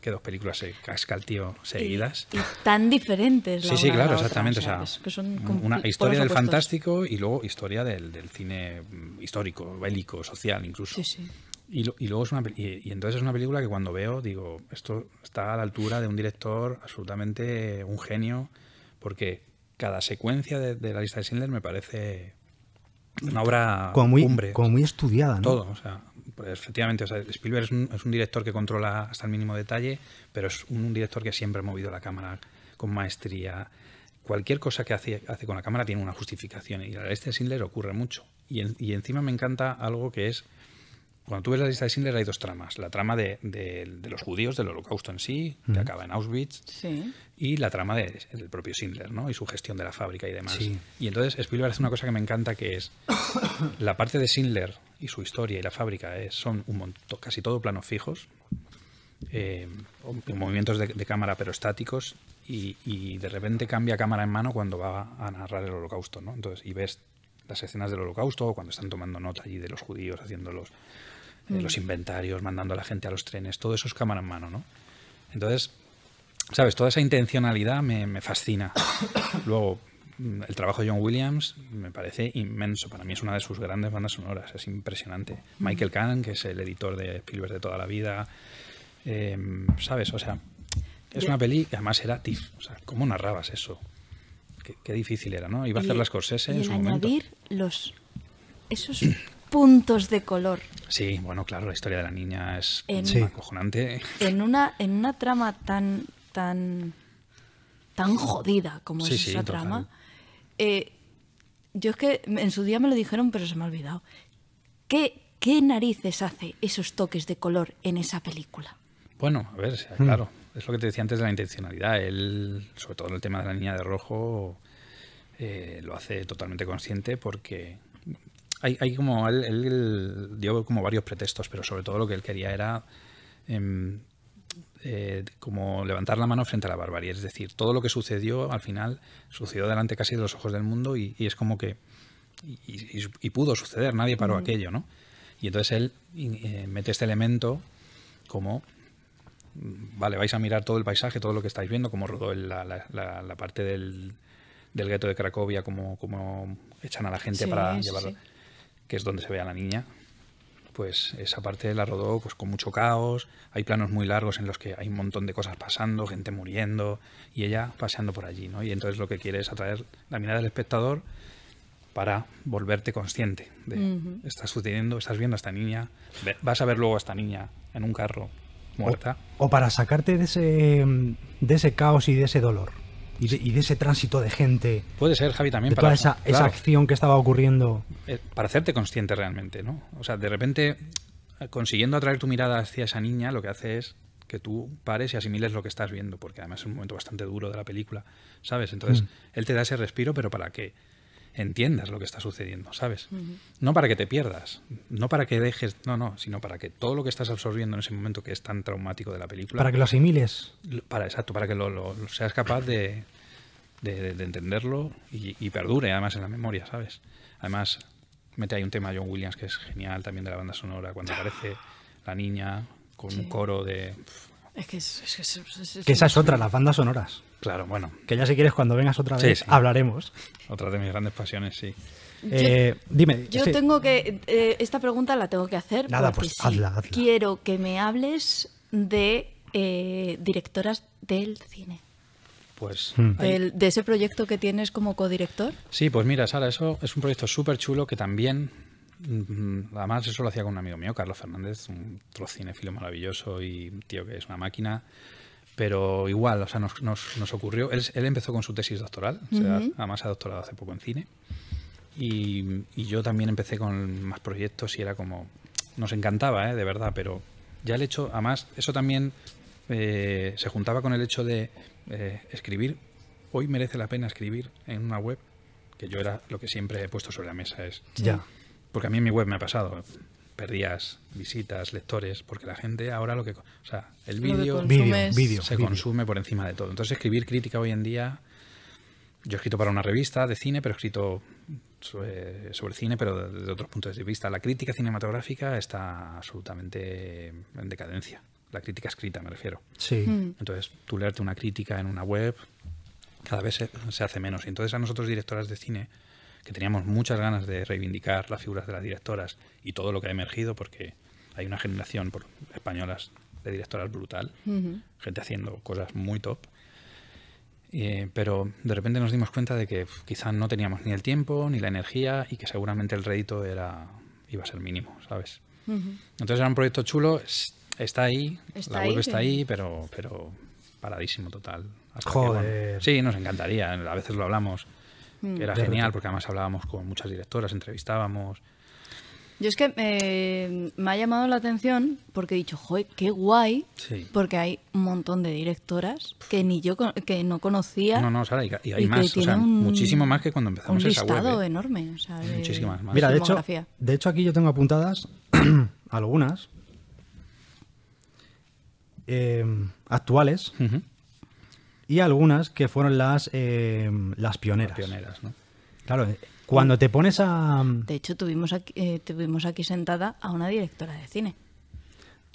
que dos películas se casca seguidas. Y, tan diferentes. La sí, sí, claro, exactamente. o sea, que son una historia del fantástico y luego historia del, del cine mm, histórico, bélico, social incluso. Sí, sí. Y, luego y, entonces es una película que cuando veo digo, esto está a la altura de un director absolutamente un genio, porque cada secuencia de, la lista de Schindler me parece una obra como muy, muy estudiada, ¿no? Todo, pues efectivamente, Spielberg es un, director que controla hasta el mínimo detalle, pero es un, director que siempre ha movido la cámara con maestría. Cualquier cosa que hace, hace con la cámara tiene una justificación y la lista de Schindler ocurre mucho. y encima me encanta algo que es cuando tú ves la lista de Schindler hay dos tramas. La trama de, los judíos, del holocausto en sí, que acaba en Auschwitz, y la trama del propio Schindler, ¿no? Y su gestión de la fábrica y demás. Y entonces Spielberg hace una cosa que me encanta, que es *coughs* la parte de Schindler y su historia y la fábrica eh, son un montón, casi todo planos fijos, eh, movimientos de, cámara pero estáticos, y, y, de repente cambia cámara en mano cuando va a narrar el holocausto, ¿no? Entonces, y ves las escenas del holocausto, cuando están tomando nota allí de los judíos, haciendo eh, mm. los, inventarios, mandando a la gente a los trenes, todo eso es cámara en mano, ¿no? Entonces, ¿sabes? Toda esa intencionalidad me, fascina. *coughs* Luego, mm, el trabajo de John Williams me parece inmenso. Para mí es una de sus grandes bandas sonoras. Es impresionante. Mm. Michael Kahn, que es el editor de Spielberg de toda la vida. Em, ¿Sabes? O sea, es una peli que además era TIFF. ¿cómo narrabas eso? qué, difícil era, ¿no? Iba a hacer las cosas en su momento. añadir los, esos *clears throat* puntos de color. Sí, bueno, claro, la historia de la niña es en, acojonante. En una, en una trama tan, tan, tan jodida como es esa trama, eh, yo es que en su día me lo dijeron, pero se me ha olvidado. ¿Qué, qué narices hace esos toques de color en esa película? Bueno, a ver, hmm. claro es lo que te decía antes de la intencionalidad. Él, sobre todo en el tema de la niña de rojo, eh, lo hace totalmente consciente porque hay, como él, dio como varios pretextos, pero sobre todo lo que él quería era em, eh, como levantar la mano frente a la barbarie. Es decir, todo lo que sucedió al final sucedió delante casi de los ojos del mundo y, es como que y, pudo suceder, nadie paró aquello, ¿no? Y entonces él eh, mete este elemento como vale, vais a mirar todo el paisaje, todo lo que estáis viendo, ...como rodó la, parte del, del gueto de Cracovia, ...como echan a la gente para llevarlo, que es donde se ve a la niña. Pues esa parte la rodó pues, con mucho caos, hay planos muy largos en los que hay un montón de cosas pasando, gente muriendo y ella paseando por allí, ¿no? Y entonces lo que quiere es atraer la mirada del espectador para volverte consciente de está sucediendo, estás viendo a esta niña, vas a ver luego a esta niña en un carro muerta. O, para sacarte de ese, mm, de ese caos y de ese dolor. Y de, ese tránsito de gente. Puede ser, Javi, también para. esa, acción que estaba ocurriendo. Eh, para hacerte consciente realmente, ¿no? O sea, de repente, eh, consiguiendo atraer tu mirada hacia esa niña, lo que hace es que tú pares y asimiles lo que estás viendo, porque además es un momento bastante duro de la película, ¿sabes? Entonces, mm. él te da ese respiro, pero para qué? entiendas lo que está sucediendo, ¿sabes? No para que te pierdas, no para que dejes, no, no, sino para que todo lo que estás absorbiendo en ese momento que es tan traumático de la película. Para que lo asimiles. Para, exacto, para que lo, lo, seas capaz de, entenderlo y, perdure además en la memoria, ¿sabes? Además, mete ahí un tema de John Williams que es genial también de la banda sonora, cuando aparece la niña con un coro de. Es que, esa es otra, las bandas sonoras. Claro, bueno. Que ya si quieres cuando vengas otra vez hablaremos. Otra de mis grandes pasiones, sí. Eh, dime. Yo tengo que eh, esta pregunta la tengo que hacer. Nada, pues hazla, hazla. Quiero que me hables de eh, directoras del cine. Pues hmm. de ese proyecto que tienes como codirector. Sí, pues mira, Sara, eso es un proyecto súper chulo que también Además, eso lo hacía con un amigo mío, Carlos Fernández, un trocinefilo maravilloso y tío que es una máquina. Pero igual, o sea, nos, ocurrió. Él, empezó con su tesis doctoral, además ha doctorado hace poco en cine. Y, yo también empecé con más proyectos y era como. Nos encantaba, ¿eh? de verdad, pero ya el hecho, además, eso también eh, se juntaba con el hecho de eh, escribir. Hoy merece la pena escribir en una web, que yo era lo que siempre he puesto sobre la mesa, es. Ya. Porque a mí en mi web me ha pasado. Perdías visitas, lectores, porque la gente ahora lo que. O sea, el vídeo se consume por encima de todo. Entonces, escribir crítica hoy en día. Yo he escrito para una revista de cine, pero he escrito sobre, cine, pero desde otros puntos de vista. La crítica cinematográfica está absolutamente en decadencia. La crítica escrita, me refiero. Sí. Hmm. Entonces, tú leerte una crítica en una web cada vez se, se hace menos. Y entonces, a nosotros, directoras de cine, que teníamos muchas ganas de reivindicar las figuras de las directoras y todo lo que ha emergido, porque hay una generación por, españolas de directoras brutal, gente haciendo cosas muy top. Eh, pero de repente nos dimos cuenta de que quizás no teníamos ni el tiempo ni la energía y que seguramente el rédito era iba a ser mínimo, ¿sabes? Entonces era un proyecto chulo, está ahí, la web está ahí, pero, pero paradísimo total. Joder. sí, nos encantaría, a veces lo hablamos era genial, porque además hablábamos con muchas directoras, entrevistábamos. Yo es que eh, me ha llamado la atención porque he dicho, joder, qué guay, porque hay un montón de directoras que ni yo que no conocía. No, no, Sara, y, hay más, o sea, muchísimo más que cuando empezamos un esa listado ¿eh? enorme, o muchísimas más. Mira, de hecho, aquí yo tengo apuntadas *clears throat* algunas eh, actuales y algunas que fueron las, eh, las pioneras. Claro, eh, cuando te pones a... Mm, de hecho, tuvimos aquí, eh, tuvimos aquí sentada a una directora de cine.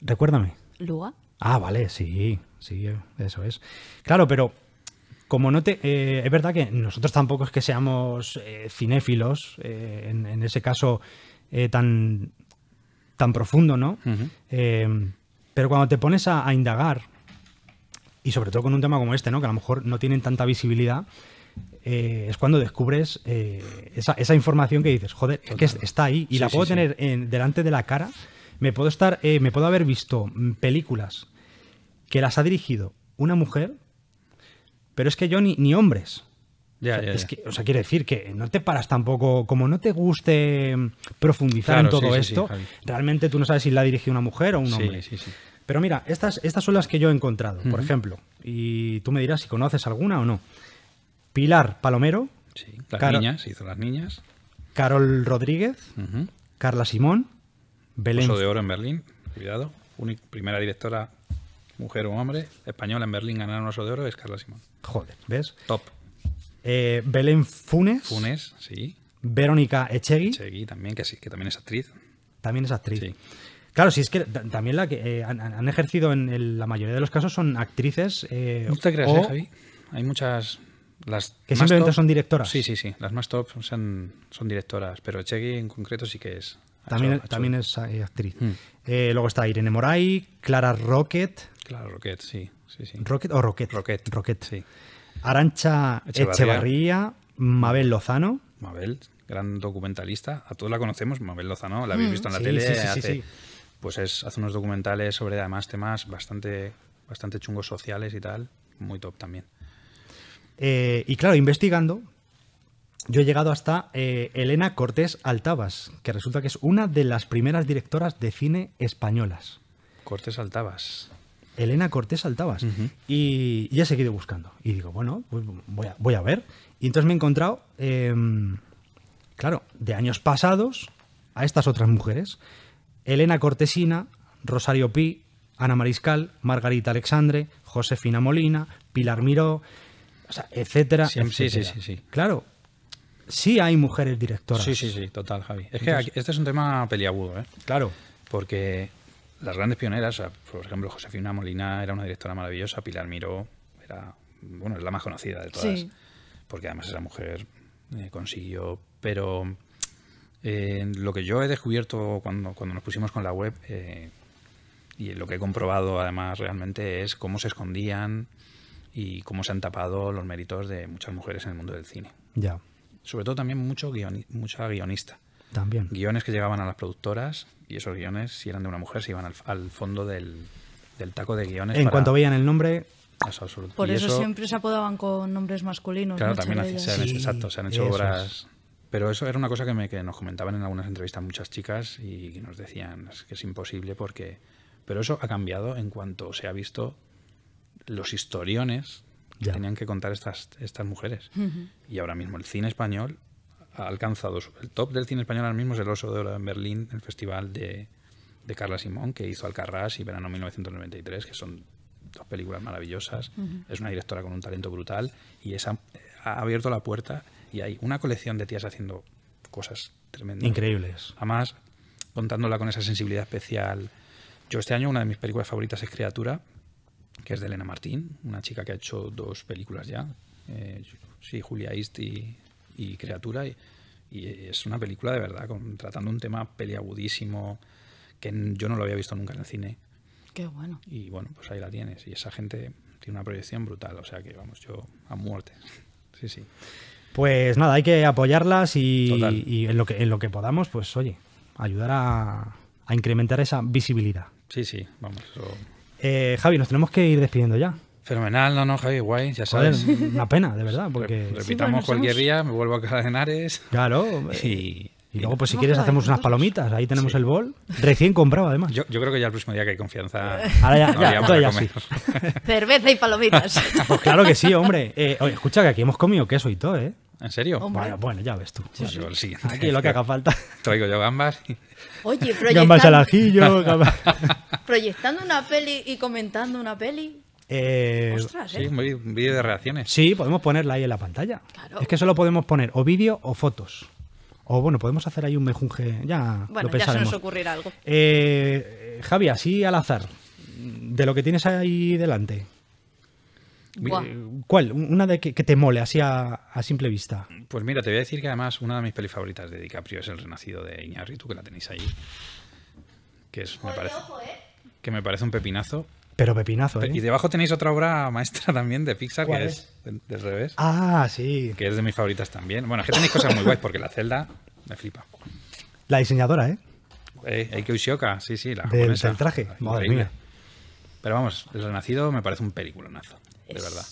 Recuérdame. Lua. Ah, vale, sí, sí, eso es. Claro, pero como no te. es verdad que nosotros tampoco es que seamos cinéfilos, en, ese caso tan, tan profundo, ¿no? pero cuando te pones a indagar y sobre todo con un tema como este, ¿no? que a lo mejor no tienen tanta visibilidad, eh, es cuando descubres eh, esa, esa, información que dices, joder, es que está ahí y la puedo tener delante de la cara. Me puedo, estar, eh, me puedo haber visto películas que las ha dirigido una mujer, pero es que yo ni, ni hombres. o, sea, o, sea, quiere decir que no te paras tampoco, como no te guste profundizar en todo esto, realmente tú no sabes si la ha dirigido una mujer o un hombre. sí, sí. Pero mira, estas, estas son las que yo he encontrado, por ejemplo. Y tú me dirás si conoces alguna o no. Pilar Palomero. Sí, las niñas, hizo las niñas. Carol Rodríguez. Carla Simón. Belén. Oso de oro en Berlín, cuidado. primera directora mujer o hombre, española en Berlín un oso de oro es Carla Simón. Joder, ¿ves? Top. Eh, Belén Funes. Funes, sí. Verónica Echegui. Echegui también, que sí, que también es actriz. También es actriz. Sí. Claro, sí, es que también la que eh, han, ejercido en la mayoría de los casos son actrices. Eh, no te eh, Javi. Hay muchas. Las que simplemente son directoras. Sí, sí, sí. Las más top son, son directoras, pero Chegui en concreto sí que es. También, también es eh, actriz. Hmm. luego está Irene Moray, Clara Rocket. Clara Rocket, sí. sí, sí. ¿Rocket o Rocket? Rocket. Sí. Arancha Echevarría. Mabel Lozano. Mabel, gran documentalista. A todos la conocemos, Mabel Lozano. La habéis hmm. visto en la tele. Sí, sí, pues es, hace unos documentales sobre además temas bastante, bastante chungos sociales y tal, muy top también. Eh, y claro, investigando, yo he llegado hasta eh, Elena Cortés Altavas, que resulta que es una de las primeras directoras de cine españolas. Cortés Altavas. Elena Cortés Altavas. y, he seguido buscando. Y digo, bueno, pues voy a, voy a ver. Y entonces me he encontrado, em, claro, de años pasados a estas otras mujeres. Elena Cortesina, Rosario Pi, Ana Mariscal, Margarita Alexandre, Josefina Molina, Pilar Miró, etc. etcétera, sí, Sí, sí, sí, Claro, sí hay mujeres directoras. Sí, sí, sí, total, Javi. Es que este es un tema peliagudo, ¿eh? Claro. Porque las grandes pioneras, por ejemplo, Josefina Molina era una directora maravillosa, Pilar Miró era, bueno, es la más conocida de todas. Porque además esa mujer eh, consiguió, pero eh, lo que yo he descubierto cuando, cuando nos pusimos con la web eh, y lo que he comprobado además realmente es cómo se escondían y cómo se han tapado los méritos de muchas mujeres en el mundo del cine. Ya. Sobre todo también mucho guion, mucha guionista. También. Guiones que llegaban a las productoras y esos guiones, si eran de una mujer, se iban al, fondo del, taco de guiones. En cuanto veían el nombre, Por eso, siempre se apodaban con nombres masculinos. Claro, también se se han hecho obras pero eso era una cosa que, nos comentaban en algunas entrevistas muchas chicas y nos decían que es imposible porque... Pero eso ha cambiado en cuanto se ha visto los historiones que ya. tenían que contar estas, estas mujeres. Y ahora mismo el cine español ha alcanzado... el top del cine español ahora mismo es El Oso de Oro en Berlín, el festival de, de Carla Simón, que hizo Alcarrás y Verano 1993, que son dos películas maravillosas. Es una directora con un talento brutal y esa eh, ha abierto la puerta y hay una colección de tías haciendo cosas tremendas. Increíbles. Además, contándola con esa sensibilidad especial. Yo este año una de mis películas favoritas es Criatura, que es de Elena Martín, una chica que ha hecho dos películas ya. Eh, sí, Julia East y, Criatura. Y, es una película de verdad, tratando un tema peleagudísimo que yo no lo había visto nunca en el cine. Qué bueno. Y bueno, pues ahí la tienes. Y esa gente tiene una proyección brutal, o sea que vamos, yo a muerte. *laughs* sí, sí. Pues nada, hay que apoyarlas y, en, lo que, en lo que podamos, pues oye, ayudar a, incrementar esa visibilidad. Sí, sí, vamos. Eh, Javi, nos tenemos que ir despidiendo ya. Fenomenal, no, no, Javi, guay, ya sabes. una pena, de verdad, porque... Repitamos cualquier día, me vuelvo a casa Claro. Y... Y luego, pues si quieres, hacemos unas palomitas. Ahí tenemos el bol. Recién comprado, además. Yo, creo que ya el próximo día que hay confianza. *laughs* Ahora ya, Cerveza y palomitas. *laughs* Pues claro que sí, hombre. Eh, oye, escucha que aquí hemos comido queso y todo, ¿eh? ¿En serio? Bueno, ya ves tú. Aquí lo que haga falta. *laughs* Traigo yo gambas. Oye, *laughs* proyectando... Gambas al ajillo, gambas... *laughs* proyectando una peli y comentando una peli. Eh, Ostras, ¿eh? Sí, un vídeo de reacciones. Sí, podemos ponerla ahí en la pantalla. Es que solo podemos poner o vídeo o fotos. O bueno, podemos hacer ahí un mejunje. Ya lo pensaremos. ya se nos ocurrirá algo. Eh, Javi, así al azar, de lo que tienes ahí delante, eh, ¿Cuál? Una de que, te mole así a, simple vista. Pues mira, te voy a decir que además una de mis pelis favoritas de DiCaprio es El Renacido de Iñárritu, que la tenéis ahí. Que es, me parece, eh. que me parece un pepinazo. Pero pepinazo, ¿eh? Y debajo tenéis otra obra maestra *laughs* también de Pixar, que es? del, revés. Ah, sí. Que es de mis favoritas también. Bueno, es que tenéis cosas muy guays, porque la celda me flipa. La diseñadora, ¿eh? eh Eike sí, sí, la del, traje, ah, madre mía. Pero vamos, El Renacido me parece un peliculonazo verdad.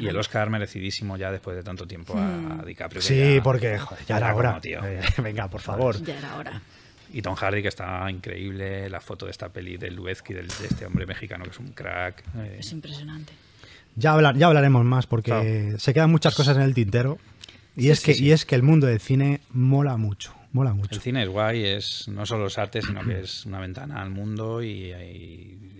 Y el Oscar merecidísimo ya después de tanto tiempo a, hmm. DiCaprio. Sí, porque ya, era hora. Venga, por favor. Y Tom Hardy, que está increíble. La foto de esta peli del Luezki, de este hombre mexicano que es un crack. Eh. Es impresionante. Ya, hablar, ya hablaremos más porque se quedan muchas cosas en el tintero. Y, es que, es que el mundo del cine mola mucho. Mola mucho. El cine es guay, es no solo los artes sino que es una ventana al mundo y,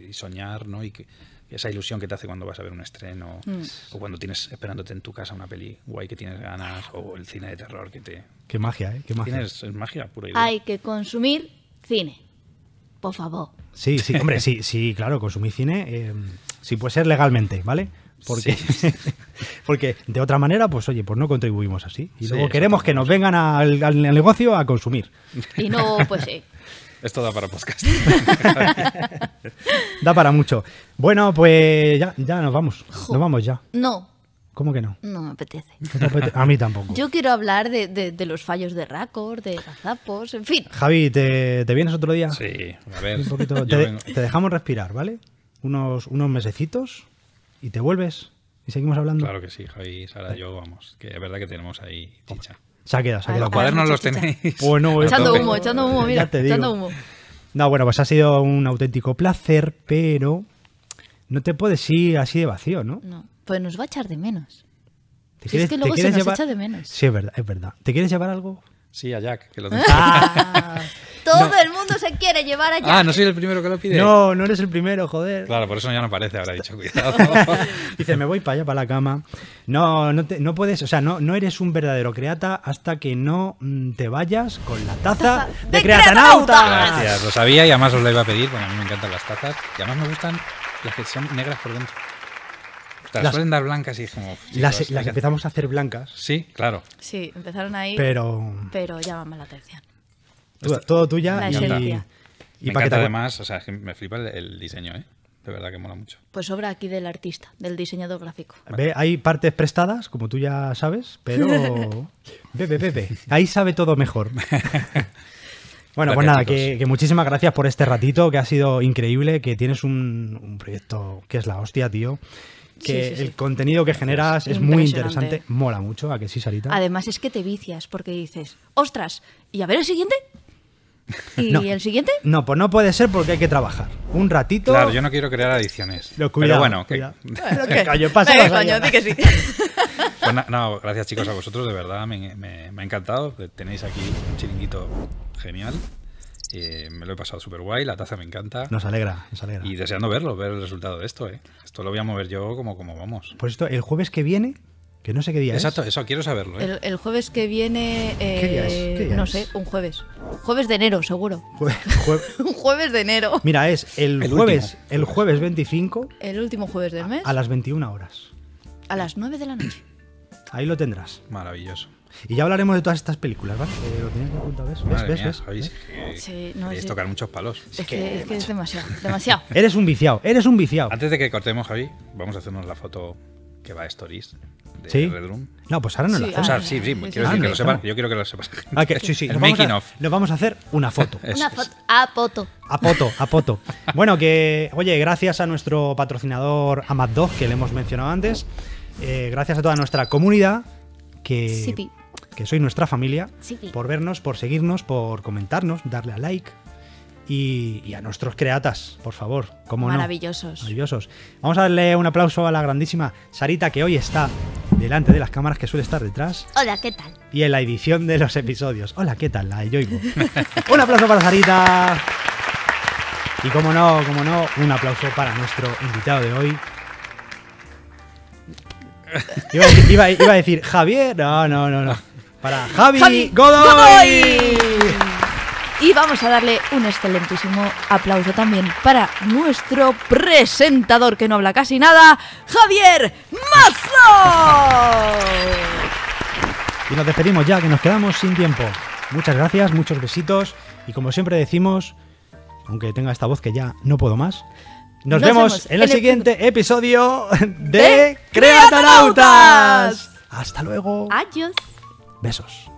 y soñar, ¿no? Y que, esa ilusión que te hace cuando vas a ver un estreno mm. o cuando tienes esperándote en tu casa una peli guay que tienes ganas o el cine de terror que te... Qué magia, ¿eh? Qué magia. Tienes, magia pura Hay que consumir cine, por favor. Sí, sí, hombre, sí, sí, claro, consumir cine, eh, si puede ser legalmente, ¿vale? Porque, *laughs* porque de otra manera, pues oye, pues no contribuimos así. Y luego queremos que nos vengan al, al negocio a consumir. Y no, pues sí. Eh, esto da para podcast. *laughs* da para mucho. Bueno, pues ya, nos vamos. Nos vamos ya. No. ¿Cómo que no? No me apetece. A mí tampoco. Yo quiero hablar de, los fallos de Raccord, de gazapos, en fin. Javi, ¿te, vienes otro día? Sí, a ver. Te, dejamos respirar, ¿vale? Unos, unos mesecitos y te vuelves y seguimos hablando. Claro que sí, Javi, Sara, yo vamos. Que es verdad que tenemos ahí chicha. Se ha quedado, se ha ah, quedado. Los cuadernos los tenéis. Pues echando humo, echando humo, mira, echando humo. No, bueno, pues ha sido un auténtico placer, pero no te puedes ir así de vacío, ¿no? No, pues nos va a echar de menos. Si es que luego se nos echa de menos. Sí, es verdad, es verdad. ¿Te quieres llevar algo? Sí, a Jack, que lo ah. *laughs* Todo el mundo se quiere llevar a ah, Jack. Ah, no soy el primero que lo pide. No, no eres el primero, joder. Claro, por eso ya no aparece, habrá dicho, cuidado. *laughs* Dice, me voy para allá, para la cama. No, no, te, no puedes, o sea, no, no eres un verdadero creata hasta que no mm, te vayas con la taza de, creatanauta. Gracias, lo sabía y además os la iba a pedir, bueno, a mí me encantan las tazas. Y además me gustan las que son negras por dentro. Las, suelen dar blancas y dijimos. Las, empezamos a hacer blancas. Sí, claro. Sí, empezaron ahí. Pero. Pero llamaban la atención. Todo, tuya y, y, para que además, o sea, me flipa el, diseño, ¿eh? De verdad que mola mucho. Pues obra aquí del artista, del diseñador gráfico. Ve, hay partes prestadas, como tú ya sabes, pero. *laughs* ve, ve. Ahí sabe todo mejor. *laughs* Bueno, pues nada, que, muchísimas gracias por este ratito, que ha sido increíble, que tienes un proyecto que es la hostia, tío que el contenido que generas es, muy interesante, mola mucho, a que sí, Sarita. Además es que te vicias porque dices, ostras, y a ver el siguiente. *laughs* ¿Y el siguiente? No, pues no puede ser porque hay que trabajar. Un ratito. Claro, yo no quiero crear adicciones. pero bueno, que. sí. no, gracias chicos a vosotros, de verdad, me, me ha encantado. Tenéis aquí un chiringuito genial. Eh, me lo he pasado súper guay, la taza me encanta. Nos alegra, nos alegra. Y deseando verlo, ver el resultado de esto. ¿eh? Esto lo voy a mover yo como, como vamos. Pues esto, el jueves que viene, que no sé qué día es. Exacto, eso quiero saberlo. ¿eh? El, jueves que viene. Eh, no sé, un jueves. Jueves de enero, seguro. *laughs* *laughs* un jueves de enero. Mira, es el, jueves, el jueves 25. El último jueves del mes. a las 21 horas. A las 9 de la noche. Ahí lo tendrás. Maravilloso. Y ya hablaremos de todas estas películas, ¿vale? Eh, lo tienes que cuenta, ¿ves? ¿Ves? ¿Ves? Javi, ¿Ves? tocar muchos palos. Es, que, es, demasiado, *laughs* demasiado. eres un viciado, eres un viciado. Antes de que cortemos, Javi, vamos a hacernos la foto que va a Stories. De ¿Sí? No, pues ahora no la hacemos. O sí, sí, quiero ah, decir que lo sepan. Yo quiero que lo sepas. Ah, sí, sí. El making of. Nos vamos a hacer una foto. *laughs* una foto. A poto. A poto, a poto. bueno, que, oye, gracias a nuestro patrocinador Mad Dog, que le hemos mencionado antes. Eh, gracias a toda nuestra comunidad que. Sí, que sois nuestra familia, por vernos, por seguirnos, por comentarnos, darle a like. Y, a nuestros creatas, por favor, como Maravillosos. Maravillosos. Vamos a darle un aplauso a la grandísima Sarita, que hoy está delante de las cámaras, que suele estar detrás. Hola, ¿qué tal? Y en la edición de los episodios. Hola, ¿qué tal? La de un aplauso para Sarita. Y como no, como no, un aplauso para nuestro invitado de hoy. Iba iba a decir Javier. No, no, no, no para Javi, Godoy. Y vamos a darle un excelentísimo aplauso también para nuestro presentador que no habla casi nada, Javier Mazo. Y nos despedimos ya, que nos quedamos sin tiempo. Muchas gracias, muchos besitos y como siempre decimos, aunque tenga esta voz que ya no puedo más, nos, vemos, en el, siguiente episodio de, de Hasta luego. Adiós. Besos.